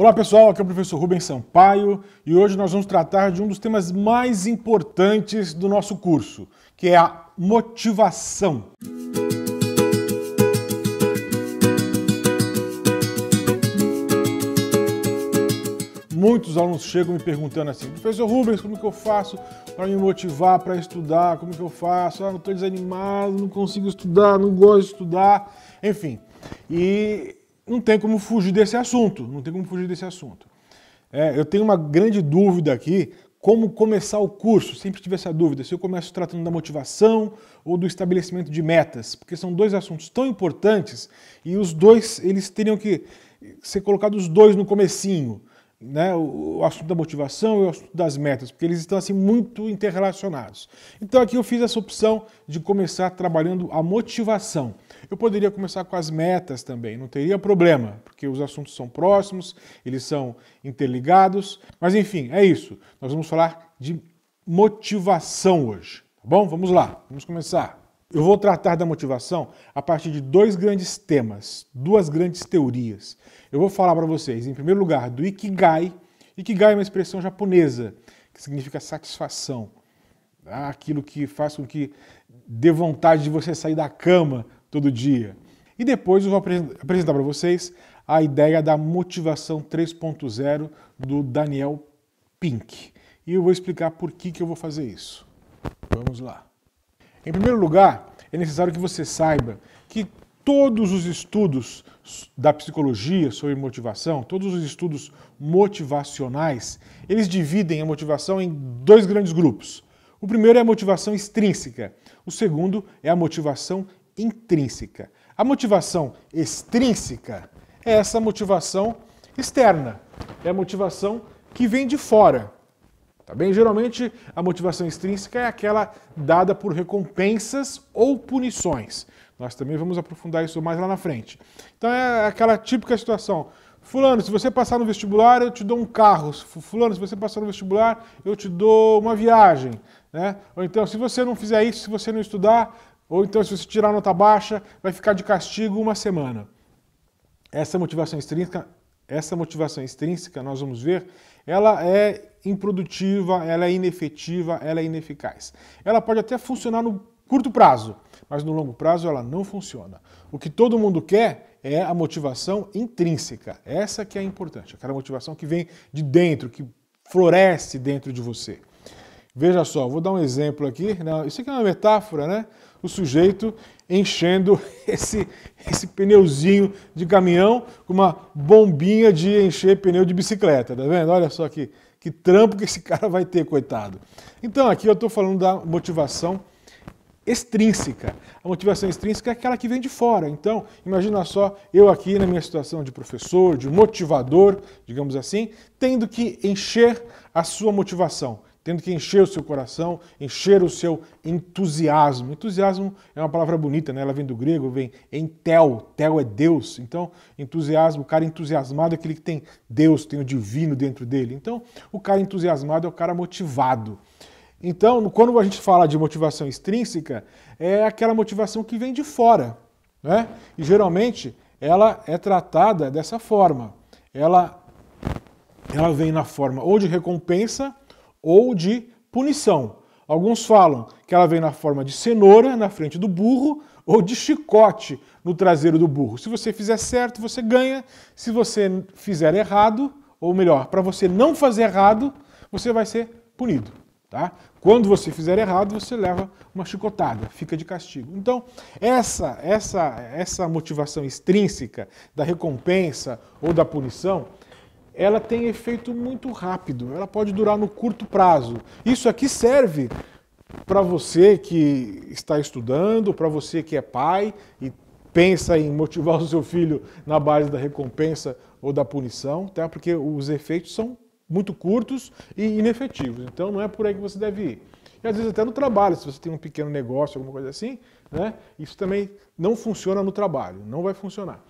Olá pessoal, aqui é o professor Rubens Sampaio e hoje nós vamos tratar de um dos temas mais importantes do nosso curso, que é a motivação. Muitos alunos chegam me perguntando assim, professor Rubens, como que eu faço para me motivar para estudar? Como que eu faço? Ah, não estou desanimado, não consigo estudar, não gosto de estudar, enfim. E não tem como fugir desse assunto. Não tem como fugir desse assunto. É, eu tenho uma grande dúvida aqui, como começar o curso. Sempre tive essa dúvida, se eu começo tratando da motivação ou do estabelecimento de metas, porque são dois assuntos tão importantes e os dois, eles teriam que ser colocados os dois no comecinho, né? O assunto da motivação e o assunto das metas, porque eles estão assim muito interrelacionados. Então aqui eu fiz essa opção de começar trabalhando a motivação. Eu poderia começar com as metas também, não teria problema, porque os assuntos são próximos, eles são interligados. Mas enfim, é isso. Nós vamos falar de motivação hoje, tá bom? Vamos lá, vamos começar. Eu vou tratar da motivação a partir de dois grandes temas, duas grandes teorias. Eu vou falar para vocês, em primeiro lugar, do Ikigai. Ikigai é uma expressão japonesa que significa satisfação. Ah, aquilo que faz com que dê vontade de você sair da cama todo dia. E depois eu vou apresentar para vocês a ideia da motivação 3.0 do Daniel Pink. E eu vou explicar por que, que eu vou fazer isso. Vamos lá. Em primeiro lugar, é necessário que você saiba que todos os estudos da psicologia sobre motivação, todos os estudos motivacionais, eles dividem a motivação em dois grandes grupos. O primeiro é a motivação extrínseca, o segundo é a motivação intrínseca. A motivação extrínseca é essa motivação externa, é a motivação que vem de fora. Tá bem? Geralmente a motivação extrínseca é aquela dada por recompensas ou punições. Nós também vamos aprofundar isso mais lá na frente. Então é aquela típica situação. Fulano, se você passar no vestibular, eu te dou um carro. Fulano, se você passar no vestibular, eu te dou uma viagem. Né? Ou então, se você não fizer isso, se você não estudar, ou então, se você tirar nota baixa, vai ficar de castigo uma semana. Essa motivação extrínseca, essa motivação extrínseca, nós vamos ver, ela é improdutiva, ela é inefetiva, ela é ineficaz. Ela pode até funcionar no curto prazo, mas no longo prazo ela não funciona. O que todo mundo quer é a motivação intrínseca. Essa que é importante, aquela motivação que vem de dentro, que floresce dentro de você. Veja só, vou dar um exemplo aqui. Né? Isso aqui é uma metáfora, né? o sujeito enchendo esse, esse pneuzinho de caminhão com uma bombinha de encher pneu de bicicleta, tá vendo? Olha só que, que trampo que esse cara vai ter, coitado. Então aqui eu estou falando da motivação extrínseca. A motivação extrínseca é aquela que vem de fora. Então, imagina só eu aqui na minha situação de professor, de motivador, digamos assim, tendo que encher a sua motivação tendo que encher o seu coração, encher o seu entusiasmo. Entusiasmo é uma palavra bonita, né? Ela vem do grego, vem em tel, tel é Deus. Então, entusiasmo, o cara entusiasmado é aquele que tem Deus, tem o divino dentro dele. Então, o cara entusiasmado é o cara motivado. Então, quando a gente fala de motivação extrínseca, é aquela motivação que vem de fora, né? E geralmente ela é tratada dessa forma. Ela ela vem na forma ou de recompensa ou de punição. Alguns falam que ela vem na forma de cenoura na frente do burro ou de chicote no traseiro do burro. Se você fizer certo, você ganha. Se você fizer errado, ou melhor, para você não fazer errado, você vai ser punido. Tá? Quando você fizer errado, você leva uma chicotada, fica de castigo. Então, essa, essa, essa motivação extrínseca da recompensa ou da punição ela tem efeito muito rápido, ela pode durar no curto prazo. Isso aqui serve para você que está estudando, para você que é pai e pensa em motivar o seu filho na base da recompensa ou da punição, tá? porque os efeitos são muito curtos e inefetivos. Então não é por aí que você deve ir. E às vezes até no trabalho, se você tem um pequeno negócio, alguma coisa assim, né? isso também não funciona no trabalho, não vai funcionar.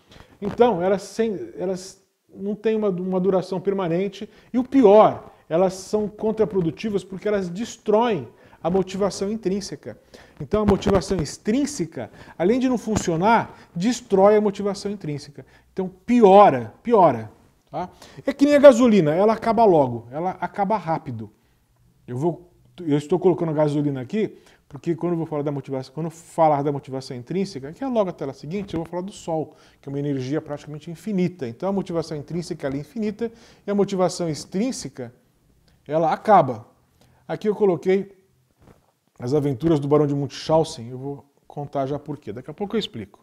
Então, elas, sem, elas não tem uma, uma duração permanente. E o pior, elas são contraprodutivas porque elas destroem a motivação intrínseca. Então, a motivação extrínseca, além de não funcionar, destrói a motivação intrínseca. Então, piora, piora. Tá? É que nem a gasolina, ela acaba logo, ela acaba rápido. Eu, vou, eu estou colocando a gasolina aqui porque quando eu vou falar da motivação, quando falar da motivação intrínseca, que é logo a tela seguinte, eu vou falar do sol, que é uma energia praticamente infinita. Então a motivação intrínseca é infinita e a motivação extrínseca ela acaba. Aqui eu coloquei as aventuras do Barão de Munchausen, eu vou contar já porquê. Daqui a pouco eu explico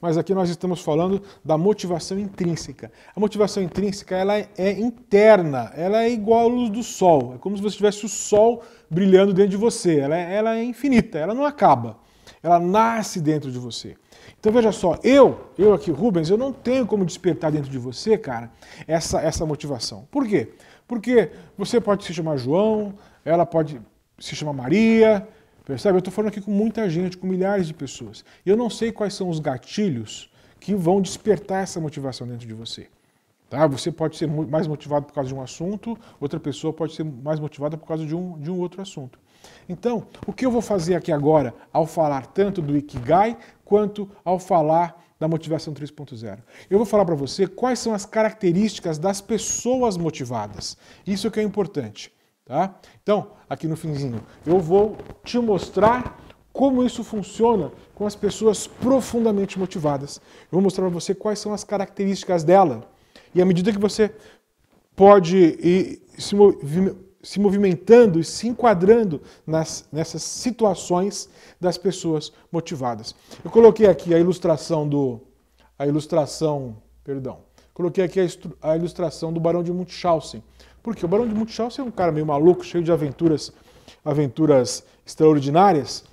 mas aqui nós estamos falando da motivação intrínseca. A motivação intrínseca ela é interna, ela é igual à luz do sol, é como se você tivesse o sol brilhando dentro de você, ela é, ela é infinita, ela não acaba, ela nasce dentro de você. Então veja só, eu, eu aqui, Rubens, eu não tenho como despertar dentro de você, cara, essa, essa motivação. Por quê? Porque você pode se chamar João, ela pode se chamar Maria, Percebe? Eu estou falando aqui com muita gente, com milhares de pessoas. E eu não sei quais são os gatilhos que vão despertar essa motivação dentro de você. Tá? Você pode ser mais motivado por causa de um assunto, outra pessoa pode ser mais motivada por causa de um, de um outro assunto. Então, o que eu vou fazer aqui agora ao falar tanto do Ikigai quanto ao falar da motivação 3.0? Eu vou falar para você quais são as características das pessoas motivadas. Isso que é importante. Tá? Então, aqui no finzinho, eu vou te mostrar como isso funciona com as pessoas profundamente motivadas. Eu vou mostrar para você quais são as características dela. E à medida que você pode ir se, movi se movimentando e se enquadrando nas, nessas situações das pessoas motivadas. Eu coloquei aqui a ilustração do. A ilustração, perdão. Coloquei aqui a, a ilustração do Barão de Munchausen. Porque o Barão de Munchausen é um cara meio maluco, cheio de aventuras, aventuras extraordinárias.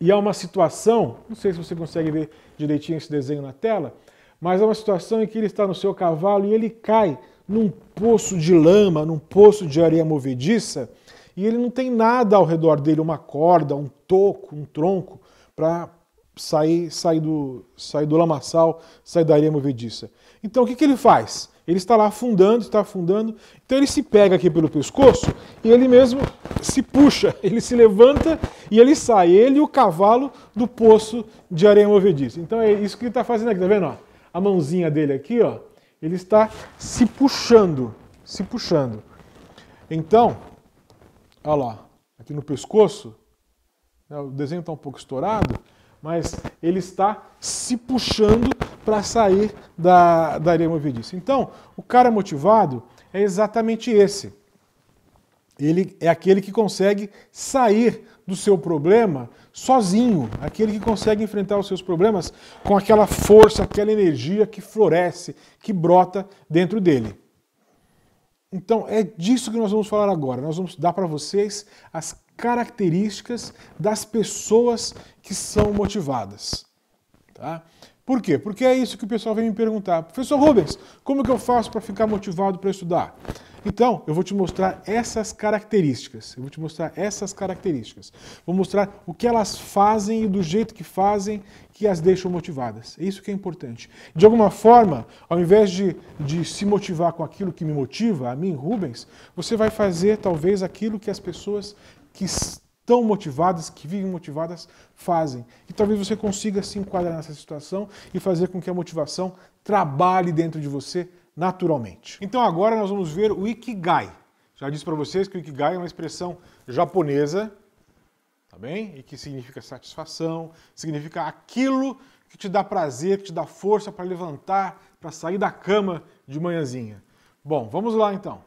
E há uma situação, não sei se você consegue ver direitinho esse desenho na tela, mas há uma situação em que ele está no seu cavalo e ele cai num poço de lama, num poço de areia movediça, e ele não tem nada ao redor dele, uma corda, um toco, um tronco, para sair, sair, do, sair do lamaçal, sair da areia movediça. Então o que, que ele faz? Ele está lá afundando, está afundando. Então ele se pega aqui pelo pescoço e ele mesmo se puxa, ele se levanta e ele sai, ele e o cavalo do poço de areia movediça. Então é isso que ele está fazendo aqui, tá vendo? Ó? A mãozinha dele aqui, ó, ele está se puxando, se puxando. Então, olha lá, aqui no pescoço, né, o desenho está um pouco estourado, mas ele está se puxando para sair da, da areia movediça. Então, o cara motivado é exatamente esse. Ele é aquele que consegue sair do seu problema sozinho, aquele que consegue enfrentar os seus problemas com aquela força, aquela energia que floresce, que brota dentro dele. Então, é disso que nós vamos falar agora. Nós vamos dar para vocês as características das pessoas que são motivadas. Tá? Por quê? Porque é isso que o pessoal vem me perguntar. Professor Rubens, como que eu faço para ficar motivado para estudar? Então, eu vou te mostrar essas características. Eu vou te mostrar essas características. Vou mostrar o que elas fazem e do jeito que fazem que as deixam motivadas. É isso que é importante. De alguma forma, ao invés de, de se motivar com aquilo que me motiva, a mim, Rubens, você vai fazer talvez aquilo que as pessoas que tão motivadas, que vivem motivadas, fazem. E talvez você consiga se enquadrar nessa situação e fazer com que a motivação trabalhe dentro de você naturalmente. Então agora nós vamos ver o Ikigai. Já disse para vocês que o Ikigai é uma expressão japonesa, tá bem? E que significa satisfação, significa aquilo que te dá prazer, que te dá força para levantar, para sair da cama de manhãzinha. Bom, vamos lá então.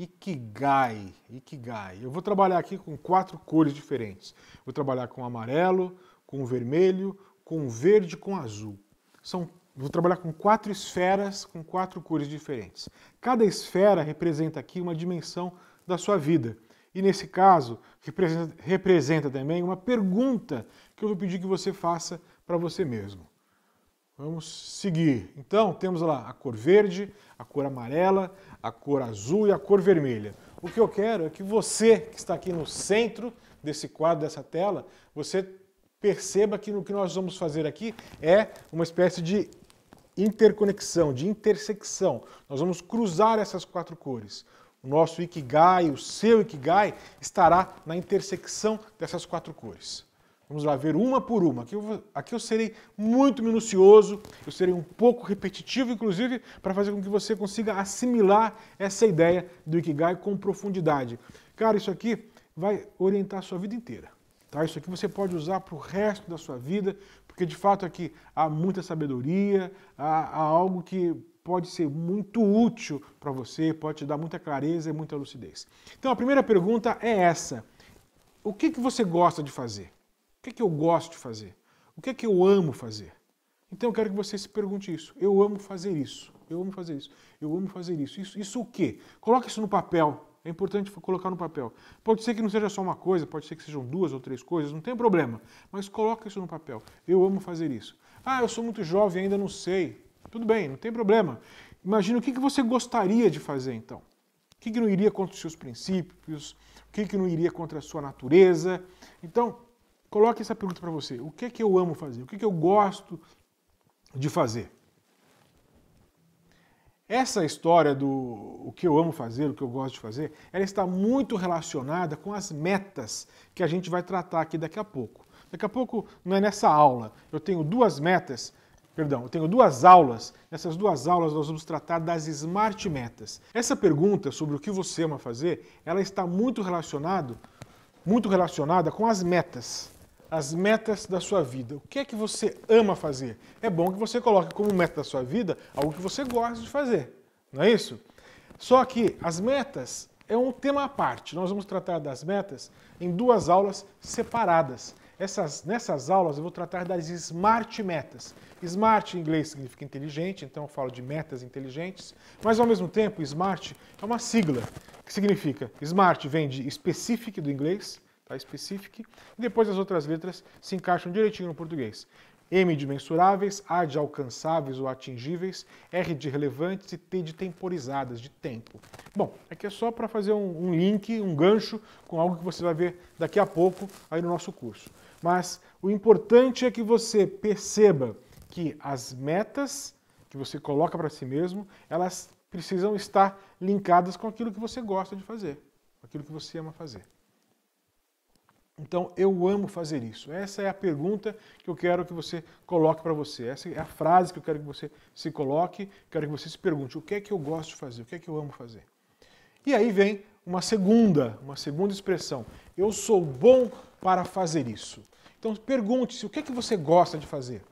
Ikigai. Ikigai. Eu vou trabalhar aqui com quatro cores diferentes. Vou trabalhar com amarelo, com vermelho, com verde, com azul. São, vou trabalhar com quatro esferas, com quatro cores diferentes. Cada esfera representa aqui uma dimensão da sua vida. E nesse caso, representa, representa também uma pergunta que eu vou pedir que você faça para você mesmo. Vamos seguir. Então, temos lá a cor verde, a cor amarela, a cor azul e a cor vermelha. O que eu quero é que você, que está aqui no centro desse quadro, dessa tela, você perceba que o que nós vamos fazer aqui é uma espécie de interconexão, de intersecção. Nós vamos cruzar essas quatro cores. O nosso Ikigai, o seu Ikigai, estará na intersecção dessas quatro cores. Vamos lá ver uma por uma. Aqui eu, vou, aqui eu serei muito minucioso, eu serei um pouco repetitivo, inclusive, para fazer com que você consiga assimilar essa ideia do Ikigai com profundidade. Cara, isso aqui vai orientar a sua vida inteira. Tá? Isso aqui você pode usar para o resto da sua vida, porque de fato aqui há muita sabedoria, há, há algo que pode ser muito útil para você, pode te dar muita clareza e muita lucidez. Então a primeira pergunta é essa: O que, que você gosta de fazer? O que, é que eu gosto de fazer? O que é que eu amo fazer? Então eu quero que você se pergunte isso. Eu amo fazer isso. Eu amo fazer isso. Eu amo fazer isso. Isso, isso o quê? Coloque isso no papel. É importante colocar no papel. Pode ser que não seja só uma coisa, pode ser que sejam duas ou três coisas, não tem problema. Mas coloque isso no papel. Eu amo fazer isso. Ah, eu sou muito jovem, ainda não sei. Tudo bem, não tem problema. Imagina o que, que você gostaria de fazer então. O que, que não iria contra os seus princípios? O que, que não iria contra a sua natureza? Então, coloque essa pergunta para você. O que é que eu amo fazer? O que é que eu gosto de fazer? Essa história do o que eu amo fazer, o que eu gosto de fazer, ela está muito relacionada com as metas que a gente vai tratar aqui daqui a pouco. Daqui a pouco, não é nessa aula, eu tenho duas metas, perdão, eu tenho duas aulas. Nessas duas aulas nós vamos tratar das smart metas. Essa pergunta sobre o que você ama fazer, ela está muito relacionado, muito relacionada com as metas as metas da sua vida. O que é que você ama fazer? É bom que você coloque como meta da sua vida algo que você gosta de fazer, não é isso? Só que as metas é um tema à parte. Nós vamos tratar das metas em duas aulas separadas. Essas, nessas aulas eu vou tratar das smart metas. Smart em inglês significa inteligente, então eu falo de metas inteligentes, mas ao mesmo tempo smart é uma sigla que significa smart vem de specific do inglês, tá? específica. E depois as outras letras se encaixam direitinho no português. M de mensuráveis, A de alcançáveis ou atingíveis, R de relevantes e T de temporizadas, de tempo. Bom, aqui é só para fazer um, um, link, um gancho com algo que você vai ver daqui a pouco aí no nosso curso. Mas o importante é que você perceba que as metas que você coloca para si mesmo, elas precisam estar linkadas com aquilo que você gosta de fazer, aquilo que você ama fazer. Então, eu amo fazer isso. Essa é a pergunta que eu quero que você coloque para você. Essa é a frase que eu quero que você se coloque, quero que você se pergunte: o que é que eu gosto de fazer? O que é que eu amo fazer? E aí vem uma segunda, uma segunda expressão. Eu sou bom para fazer isso. Então, pergunte-se: o que é que você gosta de fazer?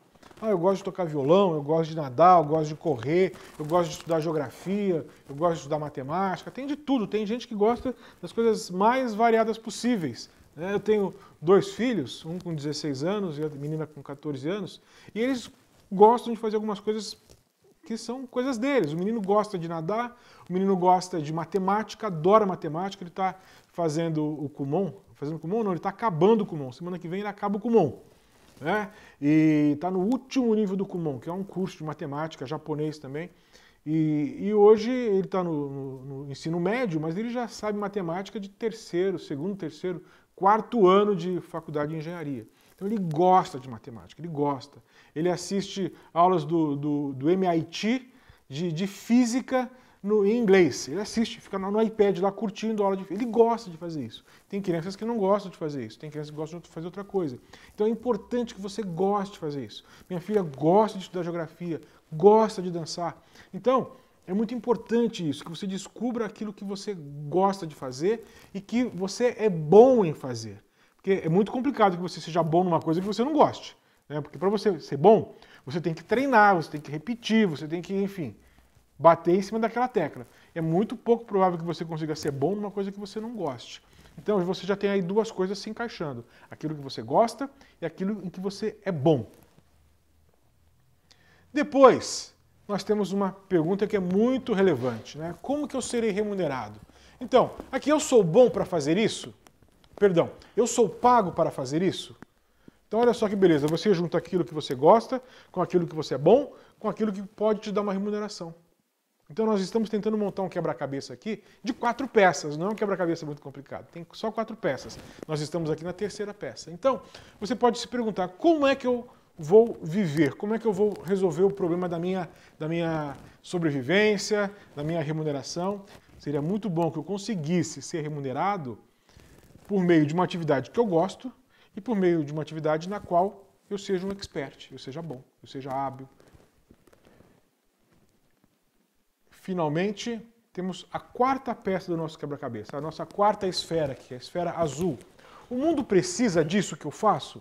Ah, eu gosto de tocar violão, eu gosto de nadar, eu gosto de correr, eu gosto de estudar geografia, eu gosto de estudar matemática. Tem de tudo, tem gente que gosta das coisas mais variadas possíveis. É, eu tenho dois filhos, um com 16 anos e a menina com 14 anos, e eles gostam de fazer algumas coisas que são coisas deles. O menino gosta de nadar, o menino gosta de matemática, adora matemática, ele está fazendo o Kumon, fazendo Kumon? Não, ele está acabando o Kumon. Semana que vem ele acaba o Kumon. Né? E está no último nível do Kumon, que é um curso de matemática japonês também. E, e hoje ele está no, no, no, ensino médio, mas ele já sabe matemática de terceiro, segundo, terceiro, quarto ano de faculdade de engenharia. Então ele gosta de matemática, ele gosta. Ele assiste aulas do, do, do MIT de, de física no, em inglês. Ele assiste, fica no, iPad lá curtindo a aula de Ele gosta de fazer isso. Tem crianças que não gostam de fazer isso, tem crianças que gostam de fazer outra coisa. Então é importante que você goste de fazer isso. Minha filha gosta de estudar geografia, gosta de dançar. Então, é muito importante isso, que você descubra aquilo que você gosta de fazer e que você é bom em fazer. Porque é muito complicado que você seja bom numa coisa que você não goste. Né? Porque para você ser bom, você tem que treinar, você tem que repetir, você tem que, enfim, bater em cima daquela tecla. É muito pouco provável que você consiga ser bom numa coisa que você não goste. Então você já tem aí duas coisas se encaixando: aquilo que você gosta e aquilo em que você é bom. Depois, nós temos uma pergunta que é muito relevante, né? Como que eu serei remunerado? Então, aqui eu sou bom para fazer isso? Perdão, eu sou pago para fazer isso? Então olha só que beleza, você junta aquilo que você gosta com aquilo que você é bom, com aquilo que pode te dar uma remuneração. Então nós estamos tentando montar um quebra-cabeça aqui de quatro peças, não é um quebra-cabeça muito complicado, tem só quatro peças. Nós estamos aqui na terceira peça. Então, você pode se perguntar, como é que eu vou viver? Como é que eu vou resolver o problema da minha, da minha sobrevivência, da minha remuneração? Seria muito bom que eu conseguisse ser remunerado por meio de uma atividade que eu gosto e por meio de uma atividade na qual eu seja um expert, eu seja bom, eu seja hábil. Finalmente, temos a quarta peça do nosso quebra-cabeça, a nossa quarta esfera aqui, a esfera azul. O mundo precisa disso que eu faço?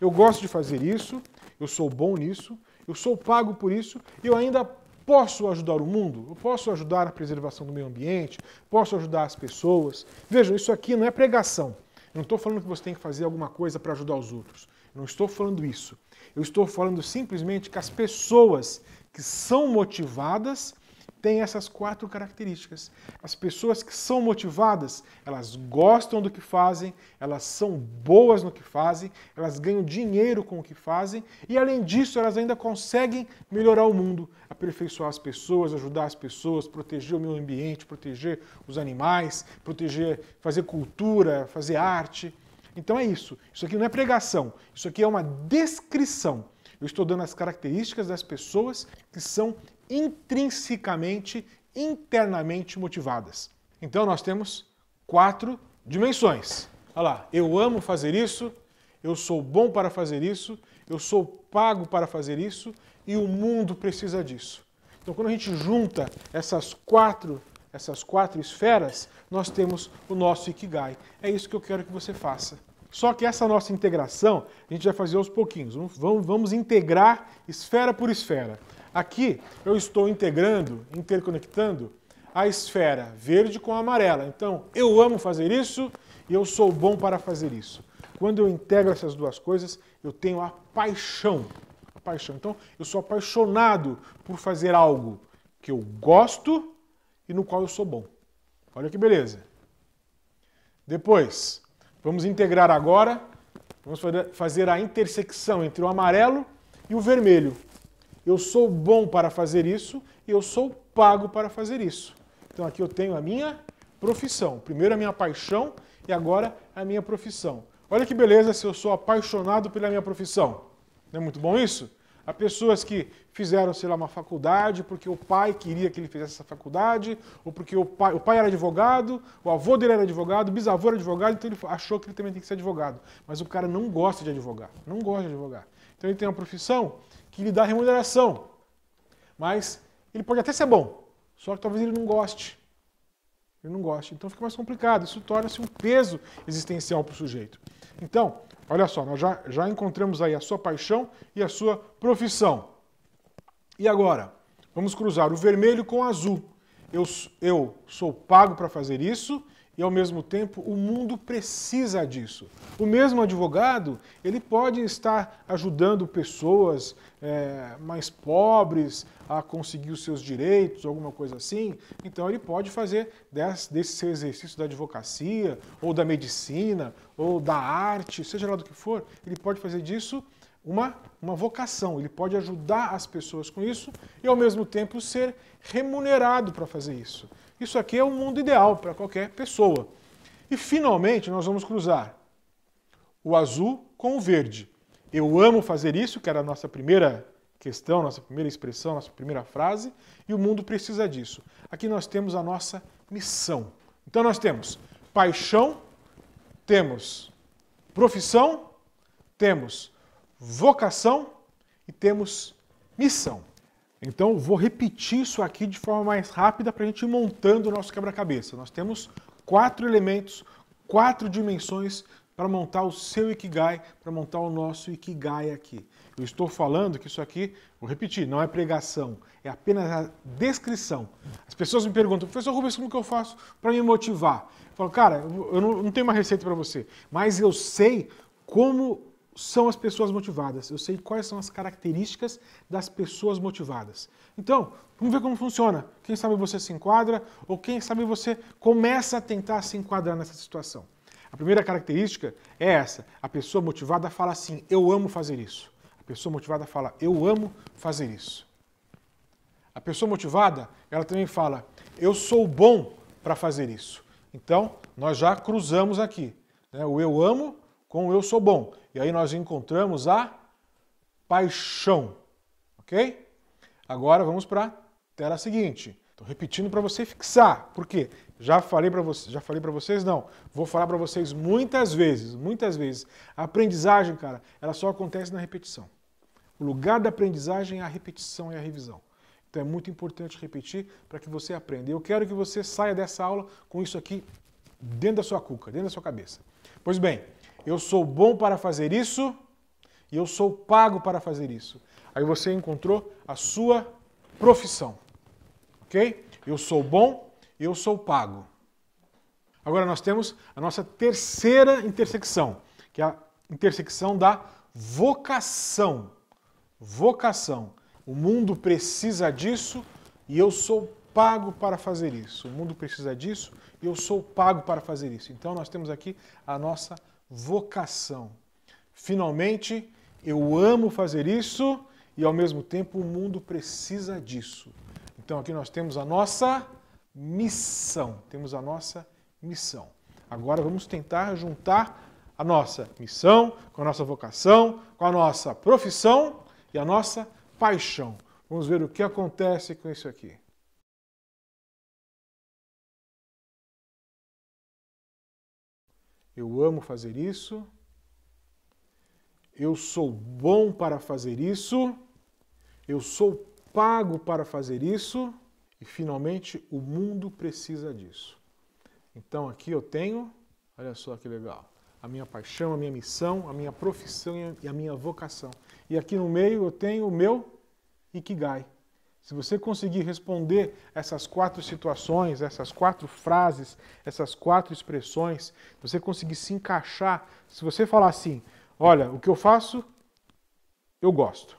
Eu gosto de fazer isso, eu sou bom nisso, eu sou pago por isso, eu ainda posso ajudar o mundo, eu posso ajudar a preservação do meio ambiente, posso ajudar as pessoas. Vejam, isso aqui não é pregação. Eu não estou falando que você tem que fazer alguma coisa para ajudar os outros. Eu não estou falando isso. Eu estou falando simplesmente que as pessoas que são motivadas tem essas quatro características. As pessoas que são motivadas, elas gostam do que fazem, elas são boas no que fazem, elas ganham dinheiro com o que fazem e, além disso, elas ainda conseguem melhorar o mundo, aperfeiçoar as pessoas, ajudar as pessoas, proteger o meio ambiente, proteger os animais, proteger, fazer cultura, fazer arte. Então é isso. Isso aqui não é pregação, isso aqui é uma descrição. Eu estou dando as características das pessoas que são intrinsecamente, internamente motivadas. Então nós temos quatro dimensões. Olha lá, eu amo fazer isso, eu sou bom para fazer isso, eu sou pago para fazer isso e o mundo precisa disso. Então quando a gente junta essas quatro essas quatro esferas, nós temos o nosso Ikigai. É isso que eu quero que você faça. Só que essa nossa integração, a gente vai fazer aos pouquinhos. Vamos, vamos integrar esfera por esfera. Aqui eu estou integrando, interconectando a esfera verde com a amarela. Então, eu amo fazer isso e eu sou bom para fazer isso. Quando eu integro essas duas coisas, eu tenho a paixão. A paixão. Então, eu sou apaixonado por fazer algo que eu gosto e no qual eu sou bom. Olha que beleza. Depois, vamos integrar agora, vamos fazer a intersecção entre o amarelo e o vermelho eu sou bom para fazer isso e eu sou pago para fazer isso. Então aqui eu tenho a minha profissão. Primeiro a minha paixão e agora a minha profissão. Olha que beleza se eu sou apaixonado pela minha profissão. Não é muito bom isso? Há pessoas que fizeram, sei lá, uma faculdade porque o pai queria que ele fizesse essa faculdade, ou porque o pai, o pai era advogado, o avô dele era advogado, o bisavô era advogado, então ele achou que ele também tem que ser advogado. Mas o cara não gosta de advogar, não gosta de advogar. Então ele tem uma profissão que lhe dá remuneração. Mas ele pode até ser bom, só que talvez ele não goste. Ele não goste. Então fica mais complicado. Isso torna-se um peso existencial para o sujeito. Então, olha só, nós já, já encontramos aí a sua paixão e a sua profissão. E agora? Vamos cruzar o vermelho com o azul. Eu, eu sou pago para fazer isso e ao mesmo tempo o mundo precisa disso. O mesmo advogado ele pode estar ajudando pessoas é, mais pobres a conseguir os seus direitos, alguma coisa assim. Então ele pode fazer desse, desse exercício da advocacia ou da medicina ou da arte, seja lá do que for, ele pode fazer disso uma, uma vocação. Ele pode ajudar as pessoas com isso e ao mesmo tempo ser remunerado para fazer isso. Isso aqui é o um mundo ideal para qualquer pessoa. E finalmente nós vamos cruzar o azul com o verde. Eu amo fazer isso, que era a nossa primeira questão, nossa primeira expressão, nossa primeira frase, e o mundo precisa disso. Aqui nós temos a nossa missão. Então nós temos paixão, temos profissão, temos vocação e temos missão. Então, vou repetir isso aqui de forma mais rápida para a gente ir montando o nosso quebra-cabeça. Nós temos quatro elementos, quatro dimensões para montar o seu Ikigai, para montar o nosso Ikigai aqui. Eu estou falando que isso aqui, vou repetir, não é pregação, é apenas a descrição. As pessoas me perguntam, professor Rubens, como que eu faço para me motivar? Eu falo, cara, eu não, não tenho uma receita para você, mas eu sei como são as pessoas motivadas. Eu sei quais são as características das pessoas motivadas. Então, vamos ver como funciona. Quem sabe você se enquadra ou quem sabe você começa a tentar se enquadrar nessa situação. A primeira característica é essa: a pessoa motivada fala assim, eu amo fazer isso. A pessoa motivada fala, eu amo fazer isso. A pessoa motivada, ela também fala, eu sou bom para fazer isso. Então, nós já cruzamos aqui né? o eu amo com o eu sou bom. E aí nós encontramos a paixão, ok? Agora vamos para a tela seguinte. Estou repetindo para você fixar, porque já falei para vocês, já falei para vocês não, vou falar para vocês muitas vezes, muitas vezes. A aprendizagem, cara, ela só acontece na repetição. O lugar da aprendizagem é a repetição e a revisão. Então é muito importante repetir para que você aprenda. Eu quero que você saia dessa aula com isso aqui dentro da sua cuca, dentro da sua cabeça. Pois bem, eu sou bom para fazer isso e eu sou pago para fazer isso. Aí você encontrou a sua profissão. Ok? Eu sou bom e eu sou pago. Agora nós temos a nossa terceira intersecção, que é a intersecção da vocação. Vocação. O mundo precisa disso e eu sou pago para fazer isso. O mundo precisa disso e eu sou pago para fazer isso. Então nós temos aqui a nossa vocação. Finalmente, eu amo fazer isso e ao mesmo tempo o mundo precisa disso. Então aqui nós temos a nossa missão, temos a nossa missão. Agora vamos tentar juntar a nossa missão com a nossa vocação, com a nossa profissão e a nossa paixão. Vamos ver o que acontece com isso aqui. Eu amo fazer isso. Eu sou bom para fazer isso. Eu sou pago para fazer isso. E finalmente, o mundo precisa disso. Então aqui eu tenho, olha só que legal, a minha paixão, a minha missão, a minha profissão e a minha vocação. E aqui no meio eu tenho o meu Ikigai. Se você conseguir responder essas quatro situações, essas quatro frases, essas quatro expressões, você conseguir se encaixar, se você falar assim, olha, o que eu faço, eu gosto.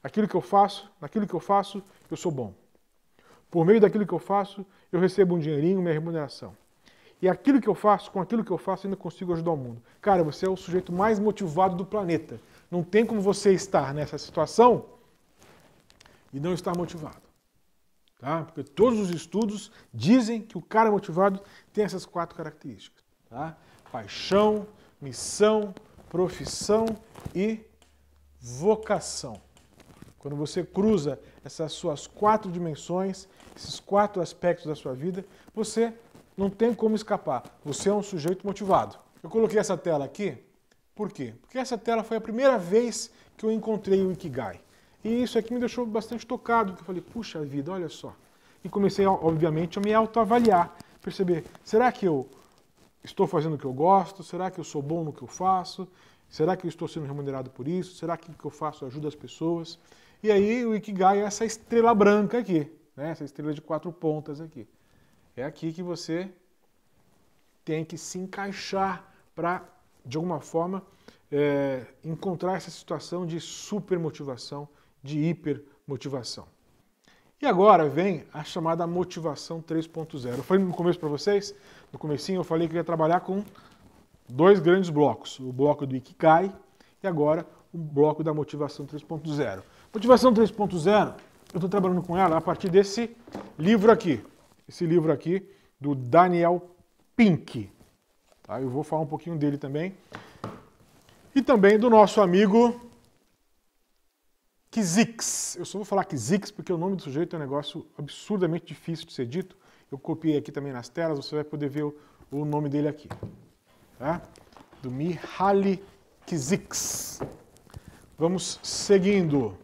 Aquilo que eu faço, naquilo que eu faço, eu sou bom. Por meio daquilo que eu faço, eu recebo um dinheirinho, minha remuneração. E aquilo que eu faço, com aquilo que eu faço, ainda consigo ajudar o mundo. Cara, você é o sujeito mais motivado do planeta. Não tem como você estar nessa situação e não estar motivado. Tá? Porque todos os estudos dizem que o cara motivado tem essas quatro características: tá? paixão, missão, profissão e vocação. Quando você cruza essas suas quatro dimensões, esses quatro aspectos da sua vida, você não tem como escapar. Você é um sujeito motivado. Eu coloquei essa tela aqui, por quê? Porque essa tela foi a primeira vez que eu encontrei o Ikigai. E isso aqui me deixou bastante tocado, porque eu falei, puxa vida, olha só. E comecei, obviamente, a me autoavaliar, perceber, será que eu estou fazendo o que eu gosto? Será que eu sou bom no que eu faço? Será que eu estou sendo remunerado por isso? Será que o que eu faço ajuda as pessoas? E aí o Ikigai é essa estrela branca aqui, né? essa estrela de quatro pontas aqui. É aqui que você tem que se encaixar para, de alguma forma, é, encontrar essa situação de super motivação, de hipermotivação. E agora vem a chamada motivação 3.0. Eu falei no começo para vocês, no comecinho eu falei que eu ia trabalhar com dois grandes blocos, o bloco do Ikigai e agora o bloco da motivação 3.0. Motivação 3.0, eu estou trabalhando com ela a partir desse livro aqui, esse livro aqui do Daniel Pink. Tá? Eu vou falar um pouquinho dele também. E também do nosso amigo Kizix. Eu só vou falar Kizix porque o nome do sujeito é um negócio absurdamente difícil de ser dito. Eu copiei aqui também nas telas, você vai poder ver o, o nome dele aqui. Tá? Do Mihaly Kizix. Vamos seguindo.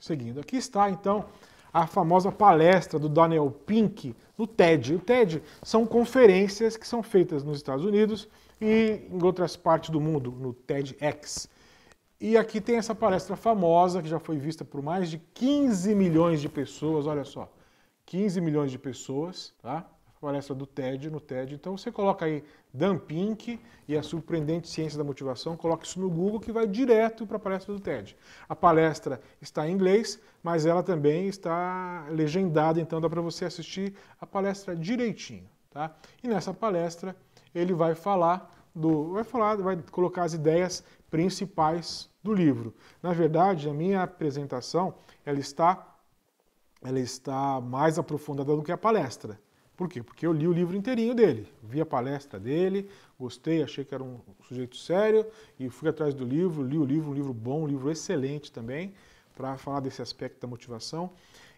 Seguindo. Aqui está, então, a famosa palestra do Daniel Pink no TED. O TED são conferências que são feitas nos Estados Unidos e em outras partes do mundo, no TEDx. E aqui tem essa palestra famosa, que já foi vista por mais de 15 milhões de pessoas, olha só, 15 milhões de pessoas, tá? palestra do TED, no TED. Então você coloca aí Dan Pink e a surpreendente ciência da motivação, coloca isso no Google que vai direto para a palestra do TED. A palestra está em inglês, mas ela também está legendada, então dá para você assistir a palestra direitinho, tá? E nessa palestra ele vai falar do, vai falar, vai colocar as ideias principais do livro. Na verdade, a minha apresentação, ela está ela está mais aprofundada do que a palestra. Por quê? Porque eu li o livro inteirinho dele, vi a palestra dele, gostei, achei que era um sujeito sério e fui atrás do livro, li o livro, um livro bom, um livro excelente também, para falar desse aspecto da motivação.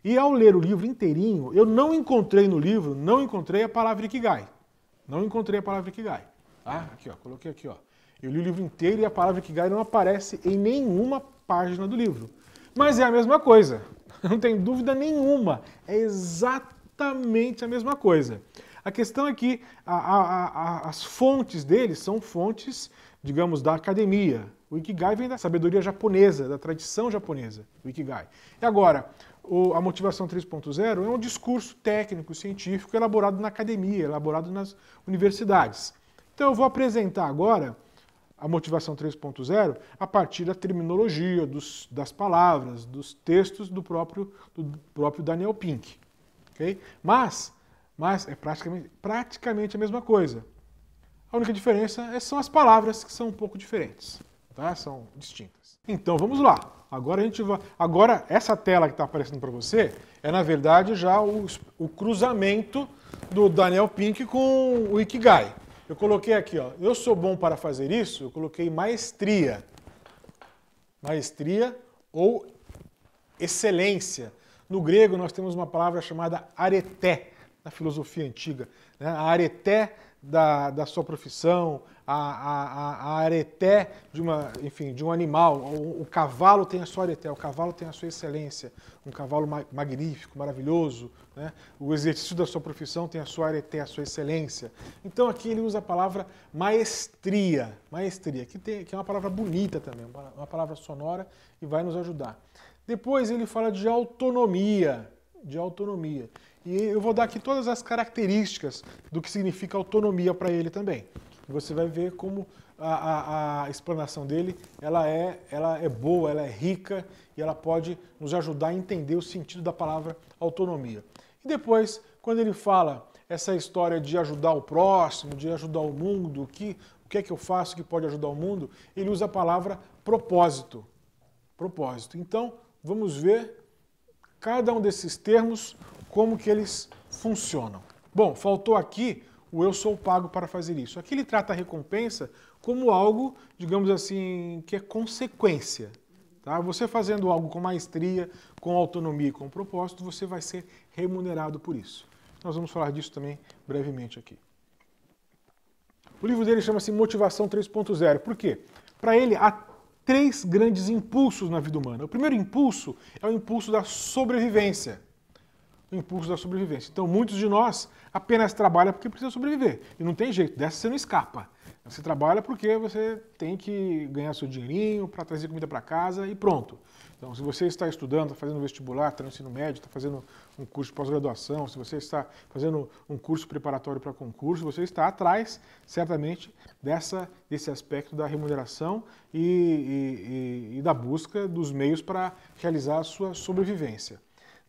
E ao ler o livro inteirinho, eu não encontrei no livro, não encontrei a palavra Ikigai. Não encontrei a palavra Ikigai. Ah, aqui, ó, coloquei aqui, ó. Eu li o livro inteiro e a palavra Ikigai não aparece em nenhuma página do livro. Mas é a mesma coisa. Não tem dúvida nenhuma. É exatamente a mesma coisa. A questão é que a, a, a, as fontes deles são fontes, digamos, da academia. O Ikigai vem da sabedoria japonesa, da tradição japonesa, o Ikigai. E agora, o, a motivação 3.0 é um discurso técnico, científico, elaborado na academia, elaborado nas universidades. Então eu vou apresentar agora a motivação 3.0 a partir da terminologia, dos, das palavras, dos textos do próprio, do próprio Daniel Pink. Okay? Mas, mas é praticamente, praticamente a mesma coisa. A única diferença é são as palavras que são um pouco diferentes, tá? são distintas. Então vamos lá. Agora a gente vai. Agora essa tela que está aparecendo para você é na verdade já o, o cruzamento do Daniel Pink com o Ikigai. Eu coloquei aqui, ó, eu sou bom para fazer isso, eu coloquei maestria. Maestria ou excelência. No grego nós temos uma palavra chamada areté, na filosofia antiga. Né? A areté da, da sua profissão, a, a, a, areté de, uma, enfim, de um animal, o, o, cavalo tem a sua areté, o cavalo tem a sua excelência, um cavalo ma magnífico, maravilhoso, né? o exercício da sua profissão tem a sua areté, a sua excelência. Então aqui ele usa a palavra maestria, maestria, que, tem, que é uma palavra bonita também, uma palavra sonora e vai nos ajudar. Depois ele fala de autonomia, de autonomia. E eu vou dar aqui todas as características do que significa autonomia para ele também você vai ver como a, a, a explanação dele ela é, ela é boa, ela é rica e ela pode nos ajudar a entender o sentido da palavra autonomia. E depois, quando ele fala essa história de ajudar o próximo, de ajudar o mundo, o que, o que é que eu faço que pode ajudar o mundo, ele usa a palavra propósito. Propósito. Então, vamos ver cada um desses termos, como que eles funcionam. Bom, faltou aqui o eu sou pago para fazer isso. Aqui ele trata a recompensa como algo, digamos assim, que é consequência. Tá? Você fazendo algo com maestria, com autonomia e com propósito, você vai ser remunerado por isso. Nós vamos falar disso também brevemente aqui. O livro dele chama-se Motivação 3.0. Por quê? Para ele, há três grandes impulsos na vida humana. O primeiro impulso é o impulso da sobrevivência impulso da sobrevivência. Então, muitos de nós apenas trabalham porque precisa sobreviver. E não tem jeito, dessa você não escapa. Você trabalha porque você tem que ganhar seu dinheirinho para trazer comida para casa e pronto. Então, se você está estudando, está fazendo vestibular, está no ensino médio, está fazendo um curso de pós-graduação, se você está fazendo um curso preparatório para concurso, você está atrás, certamente, dessa, desse aspecto da remuneração e, e, e, e da busca dos meios para realizar a sua sobrevivência.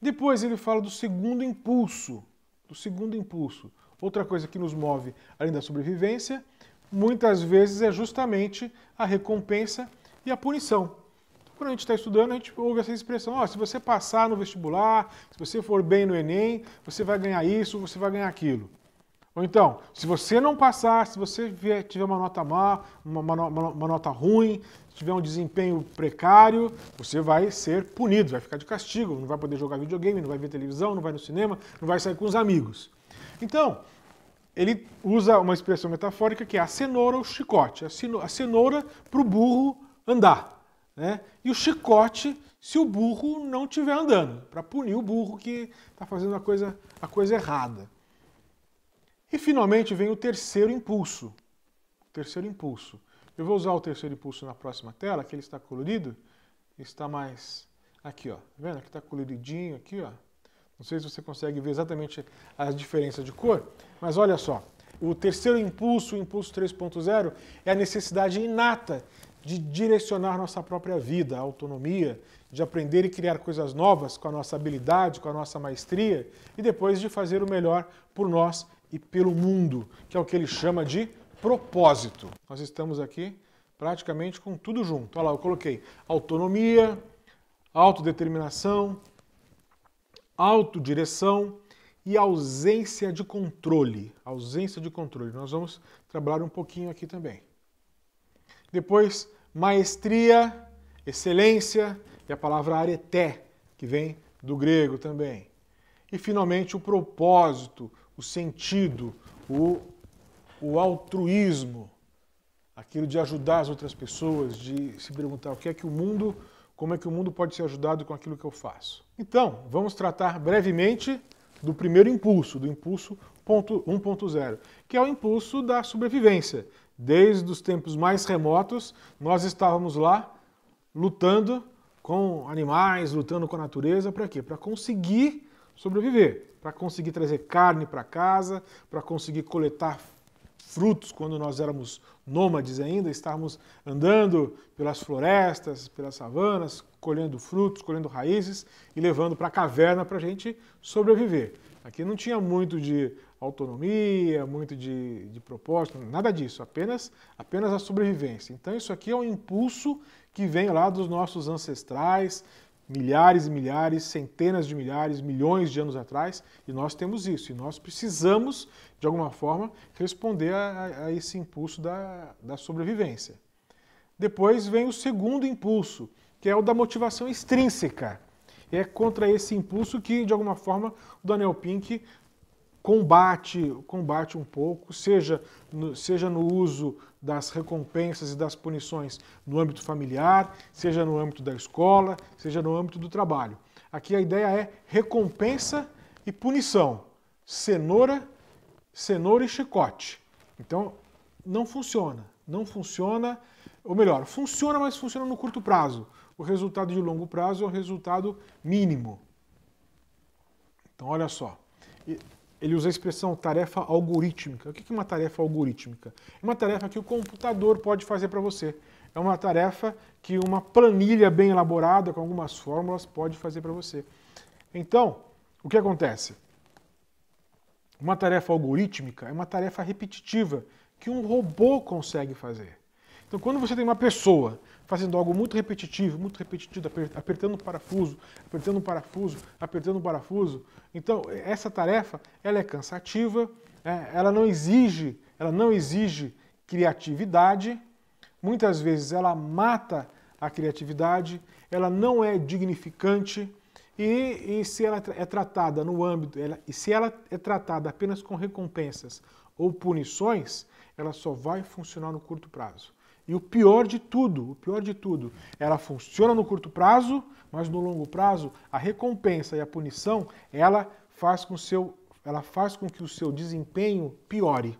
Depois ele fala do segundo impulso, do segundo impulso. Outra coisa que nos move além da sobrevivência, muitas vezes é justamente a recompensa e a punição. Então, quando a gente está estudando, a gente ouve essa expressão: oh, se você passar no vestibular, se você for bem no Enem, você vai ganhar isso, você vai ganhar aquilo. Ou então, se você não passar, se você tiver uma nota má, uma, uma, uma, nota ruim, tiver um desempenho precário, você vai ser punido, vai ficar de castigo, não vai poder jogar videogame, não vai ver televisão, não vai no cinema, não vai sair com os amigos. Então, ele usa uma expressão metafórica que é a cenoura ou chicote. A cenoura para o burro andar. Né? E o chicote se o burro não estiver andando, para punir o burro que está fazendo a coisa, a coisa errada. E finalmente vem o terceiro impulso. O terceiro impulso. Eu vou usar o terceiro impulso na próxima tela, que ele está colorido, está mais aqui, ó. Tá vendo? Aqui está coloridinho aqui, ó. Não sei se você consegue ver exatamente as diferenças de cor, mas olha só. O terceiro impulso, o impulso 3.0, é a necessidade inata de direcionar nossa própria vida, a autonomia, de aprender e criar coisas novas com a nossa habilidade, com a nossa maestria e depois de fazer o melhor por nós e pelo mundo, que é o que ele chama de propósito. Nós estamos aqui praticamente com tudo junto. Olha lá, eu coloquei autonomia, autodeterminação, autodireção e ausência de controle. Ausência de controle. Nós vamos trabalhar um pouquinho aqui também. Depois, maestria, excelência e a palavra areté, que vem do grego também. E finalmente, o propósito, o sentido, o, o altruísmo, aquilo de ajudar as outras pessoas, de se perguntar o que é que o mundo, como é que o mundo pode ser ajudado com aquilo que eu faço. Então, vamos tratar brevemente do primeiro impulso, do impulso 1.0, que é o impulso da sobrevivência. Desde os tempos mais remotos, nós estávamos lá lutando com animais, lutando com a natureza, para quê? Para conseguir sobreviver para conseguir trazer carne para casa, para conseguir coletar frutos quando nós éramos nômades ainda, estarmos andando pelas florestas, pelas savanas, colhendo frutos, colhendo raízes e levando para a caverna para a gente sobreviver. Aqui não tinha muito de autonomia, muito de, de propósito, nada disso, apenas, apenas a sobrevivência. Então isso aqui é um impulso que vem lá dos nossos ancestrais, milhares e milhares, centenas de milhares, milhões de anos atrás, e nós temos isso, e nós precisamos, de alguma forma, responder a, a esse impulso da, da sobrevivência. Depois vem o segundo impulso, que é o da motivação extrínseca. E é contra esse impulso que, de alguma forma, o Daniel Pink combate, combate um pouco, seja no, seja no uso das recompensas e das punições no âmbito familiar, seja no âmbito da escola, seja no âmbito do trabalho. Aqui a ideia é recompensa e punição. Cenoura, cenoura e chicote. Então, não funciona. Não funciona, ou melhor, funciona, mas funciona no curto prazo. O resultado de longo prazo é o resultado mínimo. Então, olha só ele usa a expressão tarefa algorítmica. O que é uma tarefa algorítmica? É uma tarefa que o computador pode fazer para você. É uma tarefa que uma planilha bem elaborada, com algumas fórmulas, pode fazer para você. Então, o que acontece? Uma tarefa algorítmica é uma tarefa repetitiva que um robô consegue fazer. Então, quando você tem uma pessoa fazendo algo muito repetitivo, muito repetitivo, apertando o parafuso, apertando o parafuso, apertando o parafuso. Então, essa tarefa, ela é cansativa, né? ela não exige, ela não exige criatividade, muitas vezes ela mata a criatividade, ela não é dignificante e, e se ela é tratada no âmbito, ela, e se ela é tratada apenas com recompensas ou punições, ela só vai funcionar no curto prazo. E o pior de tudo, o pior de tudo, ela funciona no curto prazo, mas no longo prazo a recompensa e a punição, ela faz com seu ela faz com que o seu desempenho piore.